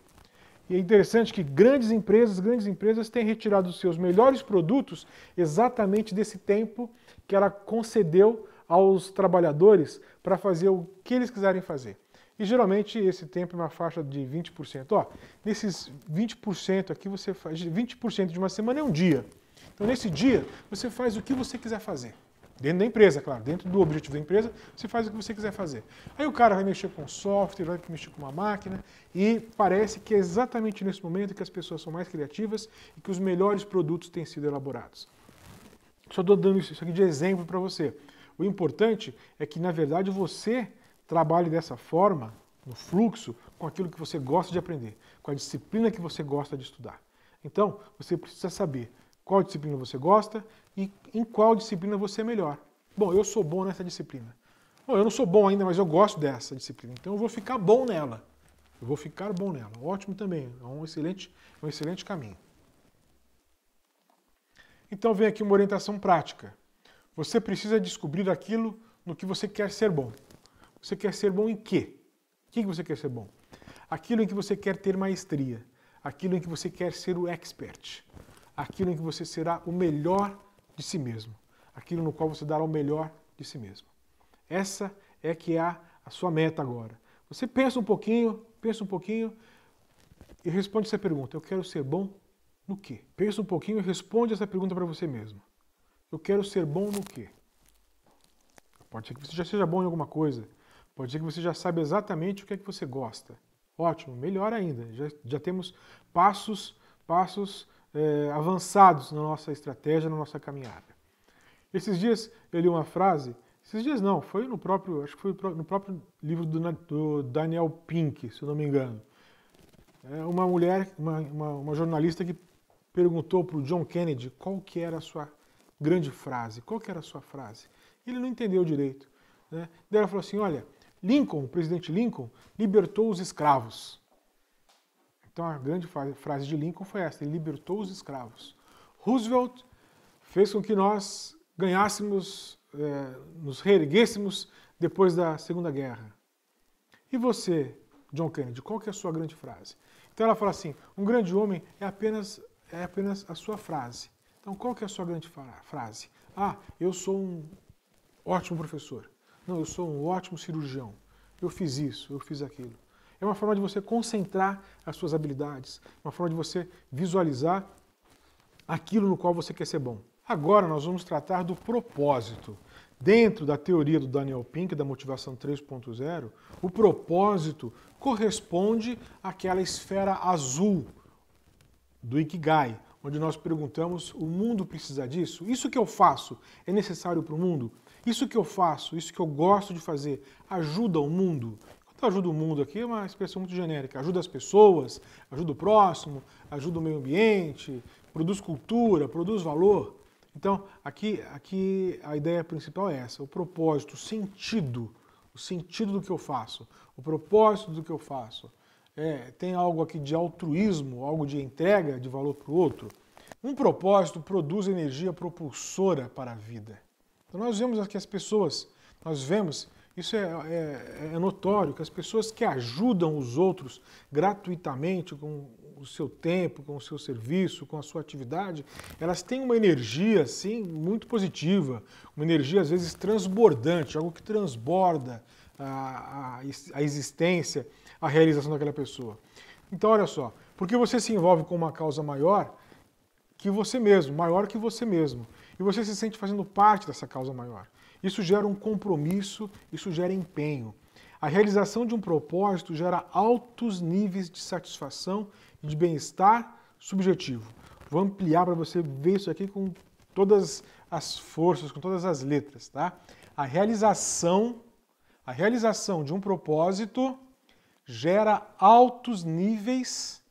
E é interessante que grandes empresas, grandes empresas têm retirado os seus melhores produtos exatamente desse tempo que ela concedeu aos trabalhadores para fazer o que eles quiserem fazer. E geralmente esse tempo é uma faixa de 20%. Ó, nesses 20% aqui você faz. 20% de uma semana é um dia. Então, nesse dia, você faz o que você quiser fazer. Dentro da empresa, claro, dentro do objetivo da empresa, você faz o que você quiser fazer. Aí o cara vai mexer com software, vai mexer com uma máquina, e parece que é exatamente nesse momento que as pessoas são mais criativas e que os melhores produtos têm sido elaborados. Só estou dando isso aqui de exemplo para você. O importante é que, na verdade, você Trabalhe dessa forma, no fluxo, com aquilo que você gosta de aprender, com a disciplina que você gosta de estudar. Então, você precisa saber qual disciplina você gosta e em qual disciplina você é melhor. Bom, eu sou bom nessa disciplina. Bom, eu não sou bom ainda, mas eu gosto dessa disciplina, então eu vou ficar bom nela. Eu vou ficar bom nela. Ótimo também, é um excelente, um excelente caminho. Então vem aqui uma orientação prática. Você precisa descobrir aquilo no que você quer ser bom. Você quer ser bom em quê? O que você quer ser bom? Aquilo em que você quer ter maestria, aquilo em que você quer ser o expert, aquilo em que você será o melhor de si mesmo, aquilo no qual você dará o melhor de si mesmo. Essa é que é a, sua meta agora. Você pensa um pouquinho, pensa um pouquinho e responde essa pergunta: eu quero ser bom no quê? Pensa um pouquinho e responde essa pergunta para você mesmo. Eu quero ser bom no quê? Pode ser que você já seja bom em alguma coisa, Pode ser que você já saiba exatamente o que é que você gosta. Ótimo, melhor ainda. Já, já temos passos, passos é, avançados na nossa estratégia, na nossa caminhada. Esses dias eu li uma frase, esses dias não, foi no próprio, acho que foi no próprio livro do, do Daniel Pink, se eu não me engano. É uma mulher, uma, uma, uma jornalista que perguntou para o John Kennedy qual que era a sua grande frase, qual que era a sua frase. Ele não entendeu direito. Né? Daí ela falou assim, olha, Lincoln, o presidente Lincoln, libertou os escravos. Então a grande frase de Lincoln foi esta: ele libertou os escravos. Roosevelt fez com que nós ganhássemos, eh, nos reerguêssemos depois da Segunda Guerra. E você, John Kennedy, qual que é a sua grande frase? Então ela fala assim: um grande homem é apenas, é apenas a sua frase. Então qual que é a sua grande frase? Ah, eu sou um ótimo professor. Não, eu sou um ótimo cirurgião. Eu fiz isso, eu fiz aquilo. É uma forma de você concentrar as suas habilidades, uma forma de você visualizar aquilo no qual você quer ser bom. Agora nós vamos tratar do propósito. Dentro da teoria do Daniel Pink, da motivação 3.0, o propósito corresponde àquela esfera azul do Ikigai, onde nós perguntamos: o mundo precisa disso? Isso que eu faço é necessário para o mundo? Isso que eu faço, isso que eu gosto de fazer, ajuda o mundo? Quanto ajuda o mundo aqui é uma expressão muito genérica. Ajuda as pessoas, ajuda o próximo, ajuda o meio ambiente, produz cultura, produz valor. Então, aqui, aqui a ideia principal é essa: o propósito, o sentido, o sentido do que eu faço, o propósito do que eu faço. É, tem algo aqui de altruísmo, algo de entrega de valor para o outro. Um propósito produz energia propulsora para a vida. Então nós vemos aqui as pessoas, nós vemos, isso é, é, é notório, que as pessoas que ajudam os outros gratuitamente com o seu tempo, com o seu serviço, com a sua atividade, elas têm uma energia assim muito positiva, uma energia às vezes transbordante, algo que transborda a, a, a existência, a realização daquela pessoa. Então, olha só, porque você se envolve com uma causa maior que você mesmo, maior que você mesmo e você se sente fazendo parte dessa causa maior. Isso gera um compromisso, isso gera empenho. A realização de um propósito gera altos níveis de satisfação e de bem-estar subjetivo. Vou ampliar para você ver isso aqui com todas as forças, com todas as letras, tá? A realização, a realização de um propósito gera altos níveis,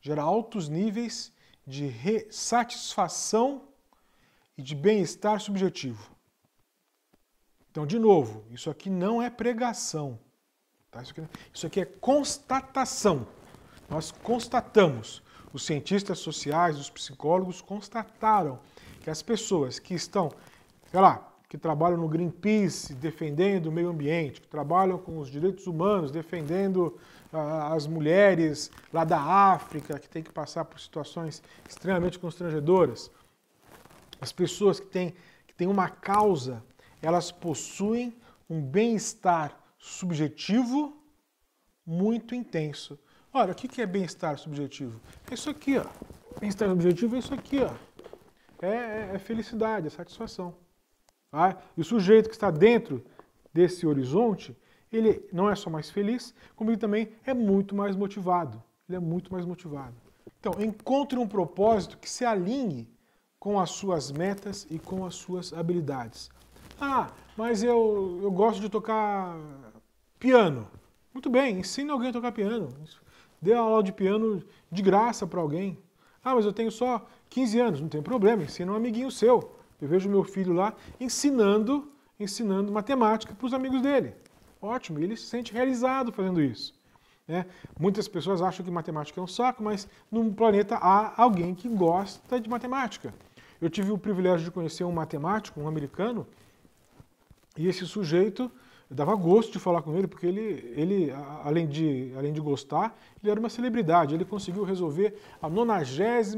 gera altos níveis de satisfação e de bem-estar subjetivo. Então, de novo, isso aqui não é pregação. Tá? Isso, aqui, isso aqui é constatação. Nós constatamos. Os cientistas sociais, os psicólogos constataram que as pessoas que estão, sei lá, que trabalham no Greenpeace defendendo o meio ambiente, que trabalham com os direitos humanos defendendo ah, as mulheres lá da África que tem que passar por situações extremamente constrangedoras, as pessoas que têm, que têm uma causa, elas possuem um bem-estar subjetivo muito intenso. Olha, o que é bem-estar subjetivo? É isso aqui, ó. Bem-estar subjetivo é isso aqui, ó. É, é, é felicidade, é satisfação. Tá? E o sujeito que está dentro desse horizonte, ele não é só mais feliz, como ele também é muito mais motivado. Ele é muito mais motivado. Então, encontre um propósito que se alinhe com as suas metas e com as suas habilidades. Ah, mas eu, eu gosto de tocar piano. Muito bem, ensina alguém a tocar piano. Dê aula de piano de graça para alguém. Ah, mas eu tenho só 15 anos, não tem problema, ensina um amiguinho seu. Eu vejo meu filho lá ensinando, ensinando matemática para os amigos dele. Ótimo, ele se sente realizado fazendo isso. Né? Muitas pessoas acham que matemática é um saco, mas no planeta há alguém que gosta de matemática. Eu tive o privilégio de conhecer um matemático, um americano, e esse sujeito dava gosto de falar com ele, porque ele, ele além, de, além de gostar, ele era uma celebridade. Ele conseguiu resolver a 92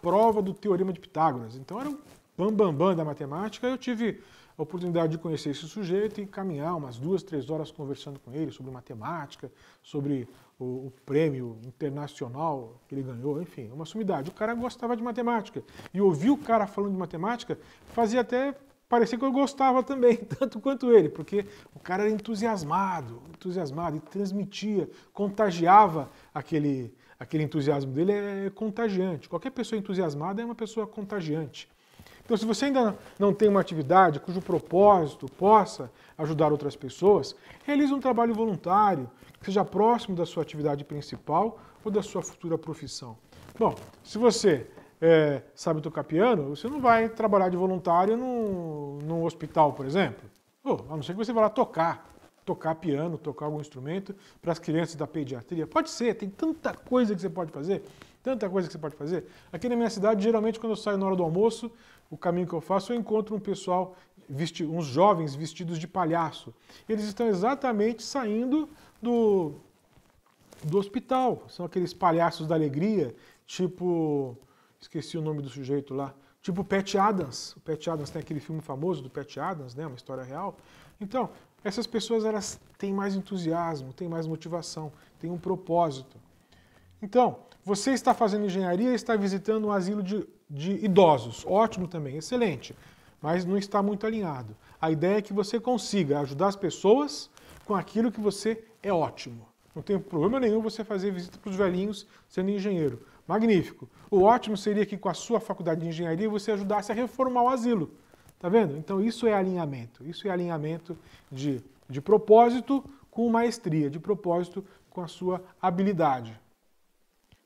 prova do Teorema de Pitágoras. Então era um bambambam bam, bam da matemática. Eu tive a oportunidade de conhecer esse sujeito e caminhar umas duas, três horas conversando com ele sobre matemática, sobre o, o prêmio internacional que ele ganhou, enfim, uma sumidade. O cara gostava de matemática e ouvir o cara falando de matemática fazia até parecer que eu gostava também, tanto quanto ele, porque o cara era entusiasmado, entusiasmado e transmitia, contagiava aquele, aquele entusiasmo dele, é contagiante. Qualquer pessoa entusiasmada é uma pessoa contagiante. Então, se você ainda não tem uma atividade cujo propósito possa ajudar outras pessoas, realize um trabalho voluntário que seja próximo da sua atividade principal ou da sua futura profissão. Bom, se você é, sabe tocar piano, você não vai trabalhar de voluntário num, num hospital, por exemplo. Oh, a não ser que você vá lá tocar, tocar piano, tocar algum instrumento para as crianças da pediatria. Pode ser, tem tanta coisa que você pode fazer, tanta coisa que você pode fazer. Aqui na minha cidade, geralmente quando eu saio na hora do almoço, o caminho que eu faço, eu encontro um pessoal, vesti uns jovens vestidos de palhaço. Eles estão exatamente saindo do, do hospital. São aqueles palhaços da alegria, tipo. Esqueci o nome do sujeito lá. Tipo Pat Adams. O Pat Adams tem aquele filme famoso do Pat Adams, né? Uma história real. Então, essas pessoas elas têm mais entusiasmo, têm mais motivação, têm um propósito. Então, você está fazendo engenharia, está visitando um asilo de de idosos. Ótimo também, excelente, mas não está muito alinhado. A ideia é que você consiga ajudar as pessoas com aquilo que você é ótimo. Não tem problema nenhum você fazer visita para os velhinhos sendo engenheiro. Magnífico. O ótimo seria que com a sua faculdade de engenharia você ajudasse a reformar o asilo. Tá vendo? Então isso é alinhamento. Isso é alinhamento de, de propósito com maestria, de propósito com a sua habilidade.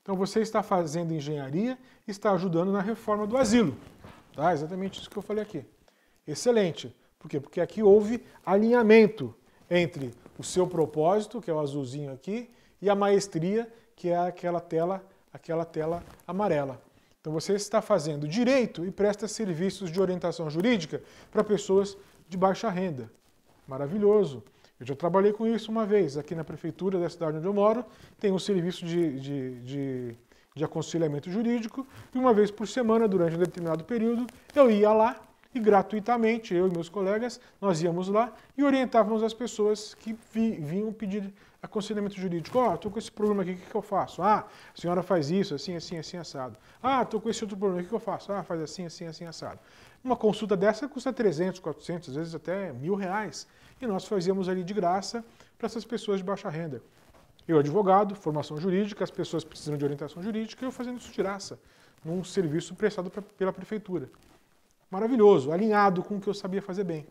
Então você está fazendo engenharia, está ajudando na reforma do asilo. Tá? Exatamente isso que eu falei aqui. Excelente. Por quê? Porque aqui houve alinhamento entre o seu propósito, que é o azulzinho aqui, e a maestria, que é aquela tela, aquela tela amarela. Então você está fazendo direito e presta serviços de orientação jurídica para pessoas de baixa renda. Maravilhoso. Eu já trabalhei com isso uma vez. Aqui na prefeitura da cidade onde eu moro, tem um serviço de, de, de, de aconselhamento jurídico. E uma vez por semana, durante um determinado período, eu ia lá e gratuitamente, eu e meus colegas, nós íamos lá e orientávamos as pessoas que vinham pedir aconselhamento jurídico. Ó, oh, ah, estou com esse problema aqui, o que, que eu faço? Ah, a senhora faz isso, assim, assim, assim, assado. Ah, estou com esse outro problema, o que, que eu faço? Ah, faz assim, assim, assim, assado. Uma consulta dessa custa 300, 400, às vezes até mil reais e nós fazíamos ali de graça para essas pessoas de baixa renda. Eu, advogado, formação jurídica, as pessoas precisam de orientação jurídica, eu fazendo isso de graça, num serviço prestado pra, pela prefeitura. Maravilhoso, alinhado com o que eu sabia fazer bem.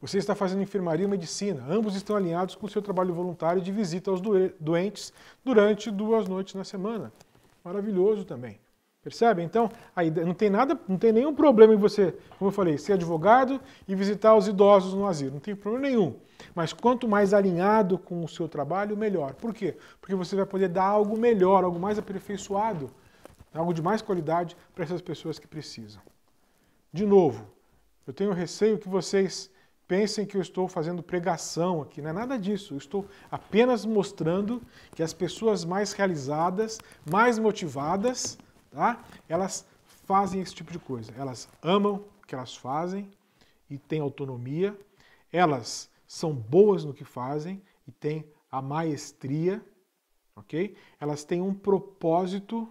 Você está fazendo enfermaria e medicina, ambos estão alinhados com o seu trabalho voluntário de visita aos doentes durante duas noites na semana. Maravilhoso também. Percebe? Então, aí não tem nada, não tem nenhum problema em você, como eu falei, ser advogado e visitar os idosos no asilo, não tem problema nenhum. Mas quanto mais alinhado com o seu trabalho, melhor. Por quê? Porque você vai poder dar algo melhor, algo mais aperfeiçoado, algo de mais qualidade para essas pessoas que precisam. De novo, eu tenho receio que vocês pensem que eu estou fazendo pregação aqui, não é nada disso. Eu estou apenas mostrando que as pessoas mais realizadas, mais motivadas, tá? Elas fazem esse tipo de coisa. Elas amam o que elas fazem e têm autonomia. Elas são boas no que fazem e têm a maestria, ok? Elas têm um propósito,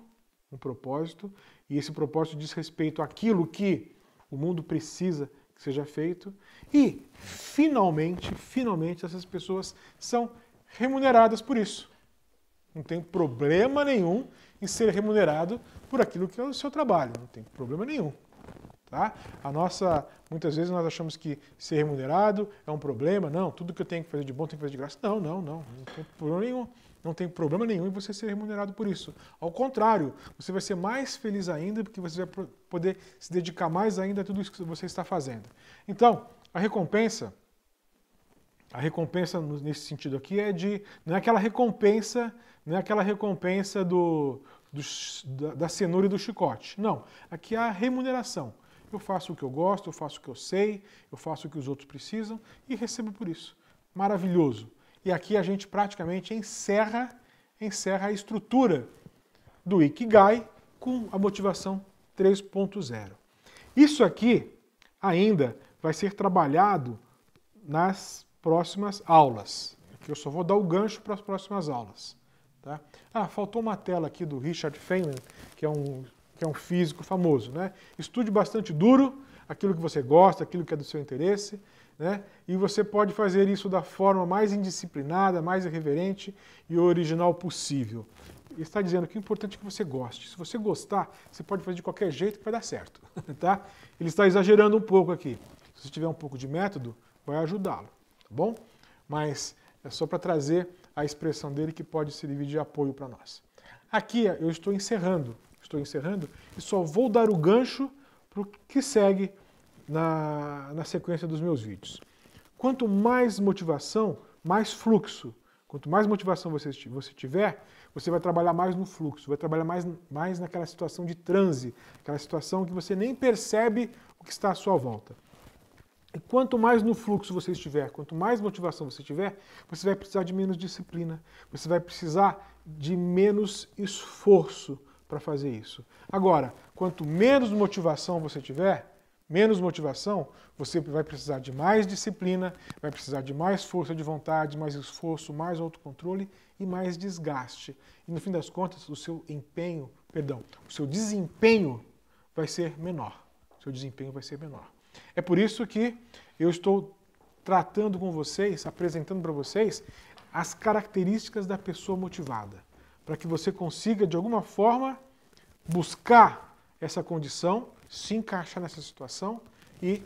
um propósito, e esse propósito diz respeito àquilo que o mundo precisa que seja feito. E, finalmente, finalmente, essas pessoas são remuneradas por isso. Não tem problema nenhum e ser remunerado por aquilo que é o seu trabalho, não tem problema nenhum. Tá? A nossa, muitas vezes nós achamos que ser remunerado é um problema, não, tudo que eu tenho que fazer de bom tem que fazer de graça. Não, não, não, não tem problema nenhum. Não tem problema nenhum em você ser remunerado por isso. Ao contrário, você vai ser mais feliz ainda porque você vai poder se dedicar mais ainda a tudo isso que você está fazendo. Então, a recompensa a recompensa nesse sentido aqui é de não é aquela recompensa, não é aquela recompensa do, do da, cenoura e do chicote. Não, aqui é a remuneração. Eu faço o que eu gosto, eu faço o que eu sei, eu faço o que os outros precisam e recebo por isso. Maravilhoso. E aqui a gente praticamente encerra, encerra a estrutura do Ikigai com a motivação 3.0. Isso aqui ainda vai ser trabalhado nas próximas aulas. Aqui eu só vou dar o gancho para as próximas aulas. Tá? Ah, faltou uma tela aqui do Richard Feynman, que é um, que é um físico famoso. Né? Estude bastante duro aquilo que você gosta, aquilo que é do seu interesse. Né? E você pode fazer isso da forma mais indisciplinada, mais irreverente e original possível. Ele está dizendo que o é importante é que você goste. Se você gostar, você pode fazer de qualquer jeito que vai dar certo, tá? Ele está exagerando um pouco aqui. Se você tiver um pouco de método, vai ajudá-lo tá bom? Mas é só para trazer a expressão dele que pode servir de apoio para nós. Aqui eu estou encerrando, estou encerrando e só vou dar o gancho para o que segue na, na sequência dos meus vídeos. Quanto mais motivação, mais fluxo. Quanto mais motivação você, você tiver, você vai trabalhar mais no fluxo, vai trabalhar mais, mais naquela situação de transe, aquela situação que você nem percebe o que está à sua volta. E quanto mais no fluxo você estiver, quanto mais motivação você tiver, você vai precisar de menos disciplina, você vai precisar de menos esforço para fazer isso. Agora, quanto menos motivação você tiver, menos motivação, você vai precisar de mais disciplina, vai precisar de mais força de vontade, mais esforço, mais autocontrole e mais desgaste. E no fim das contas, o seu empenho, perdão, o seu desempenho vai ser menor. O seu desempenho vai ser menor. É por isso que eu estou tratando com vocês, apresentando para vocês as características da pessoa motivada, para que você consiga, de alguma forma, buscar essa condição, se encaixar nessa situação e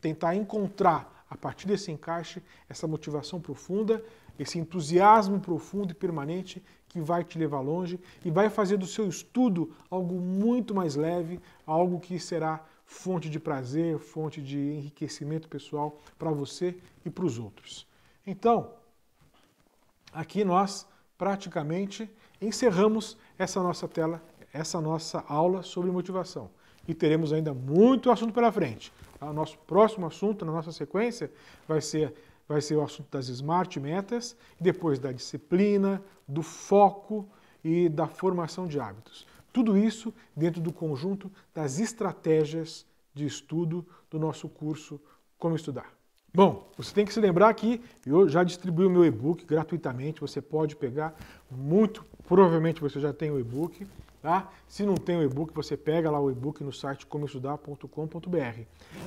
tentar encontrar, a partir desse encaixe, essa motivação profunda, esse entusiasmo profundo e permanente que vai te levar longe e vai fazer do seu estudo algo muito mais leve, algo que será fonte de prazer, fonte de enriquecimento pessoal para você e para os outros. Então, aqui nós praticamente encerramos essa nossa tela, essa nossa aula sobre motivação. E teremos ainda muito assunto pela frente. O nosso próximo assunto, na nossa sequência, vai ser, vai ser o assunto das smart metas, depois da disciplina, do foco e da formação de hábitos. Tudo isso dentro do conjunto das estratégias de estudo do nosso curso Como Estudar. Bom, você tem que se lembrar que eu já distribuí o meu e-book gratuitamente, você pode pegar, muito provavelmente você já tem o e-book, tá? Se não tem o e-book, você pega lá o e-book no site comoestudar.com.br.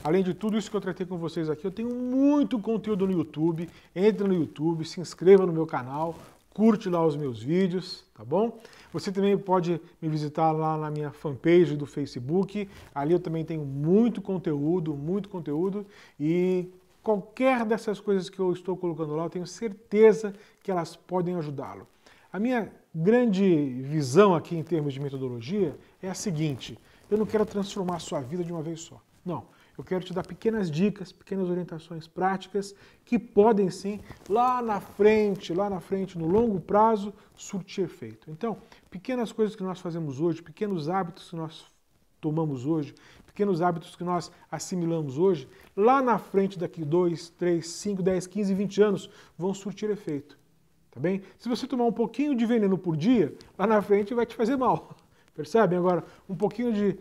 Além de tudo isso que eu tratei com vocês aqui, eu tenho muito conteúdo no YouTube, entre no YouTube, se inscreva no meu canal, curte lá os meus vídeos, tá bom? Você também pode me visitar lá na minha fanpage do Facebook. Ali eu também tenho muito conteúdo, muito conteúdo e qualquer dessas coisas que eu estou colocando lá, eu tenho certeza que elas podem ajudá-lo. A minha grande visão aqui em termos de metodologia é a seguinte: eu não quero transformar a sua vida de uma vez só. Não. Eu quero te dar pequenas dicas, pequenas orientações práticas que podem sim, lá na frente, lá na frente, no longo prazo, surtir efeito. Então, pequenas coisas que nós fazemos hoje, pequenos hábitos que nós tomamos hoje, pequenos hábitos que nós assimilamos hoje, lá na frente, daqui 2, 3, 5, 10, 15, 20 anos, vão surtir efeito. Tá bem? Se você tomar um pouquinho de veneno por dia, lá na frente vai te fazer mal. Percebem? Agora, um pouquinho de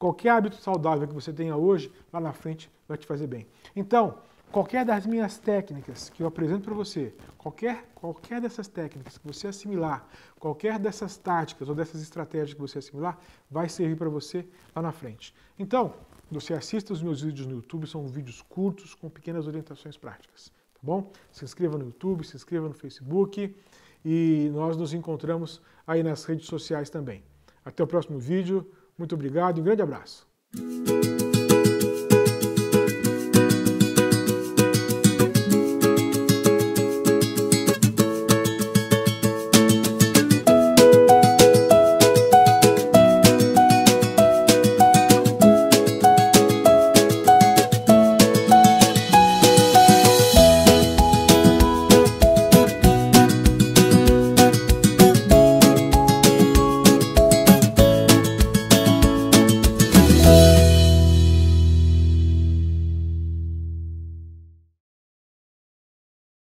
Qualquer hábito saudável que você tenha hoje, lá na frente vai te fazer bem. Então, qualquer das minhas técnicas que eu apresento para você, qualquer, qualquer dessas técnicas que você assimilar, qualquer dessas táticas ou dessas estratégias que você assimilar, vai servir para você lá na frente. Então, você assista os meus vídeos no YouTube, são vídeos curtos com pequenas orientações práticas, tá bom? Se inscreva no YouTube, se inscreva no Facebook e nós nos encontramos aí nas redes sociais também. Até o próximo vídeo. Muito obrigado e um grande abraço.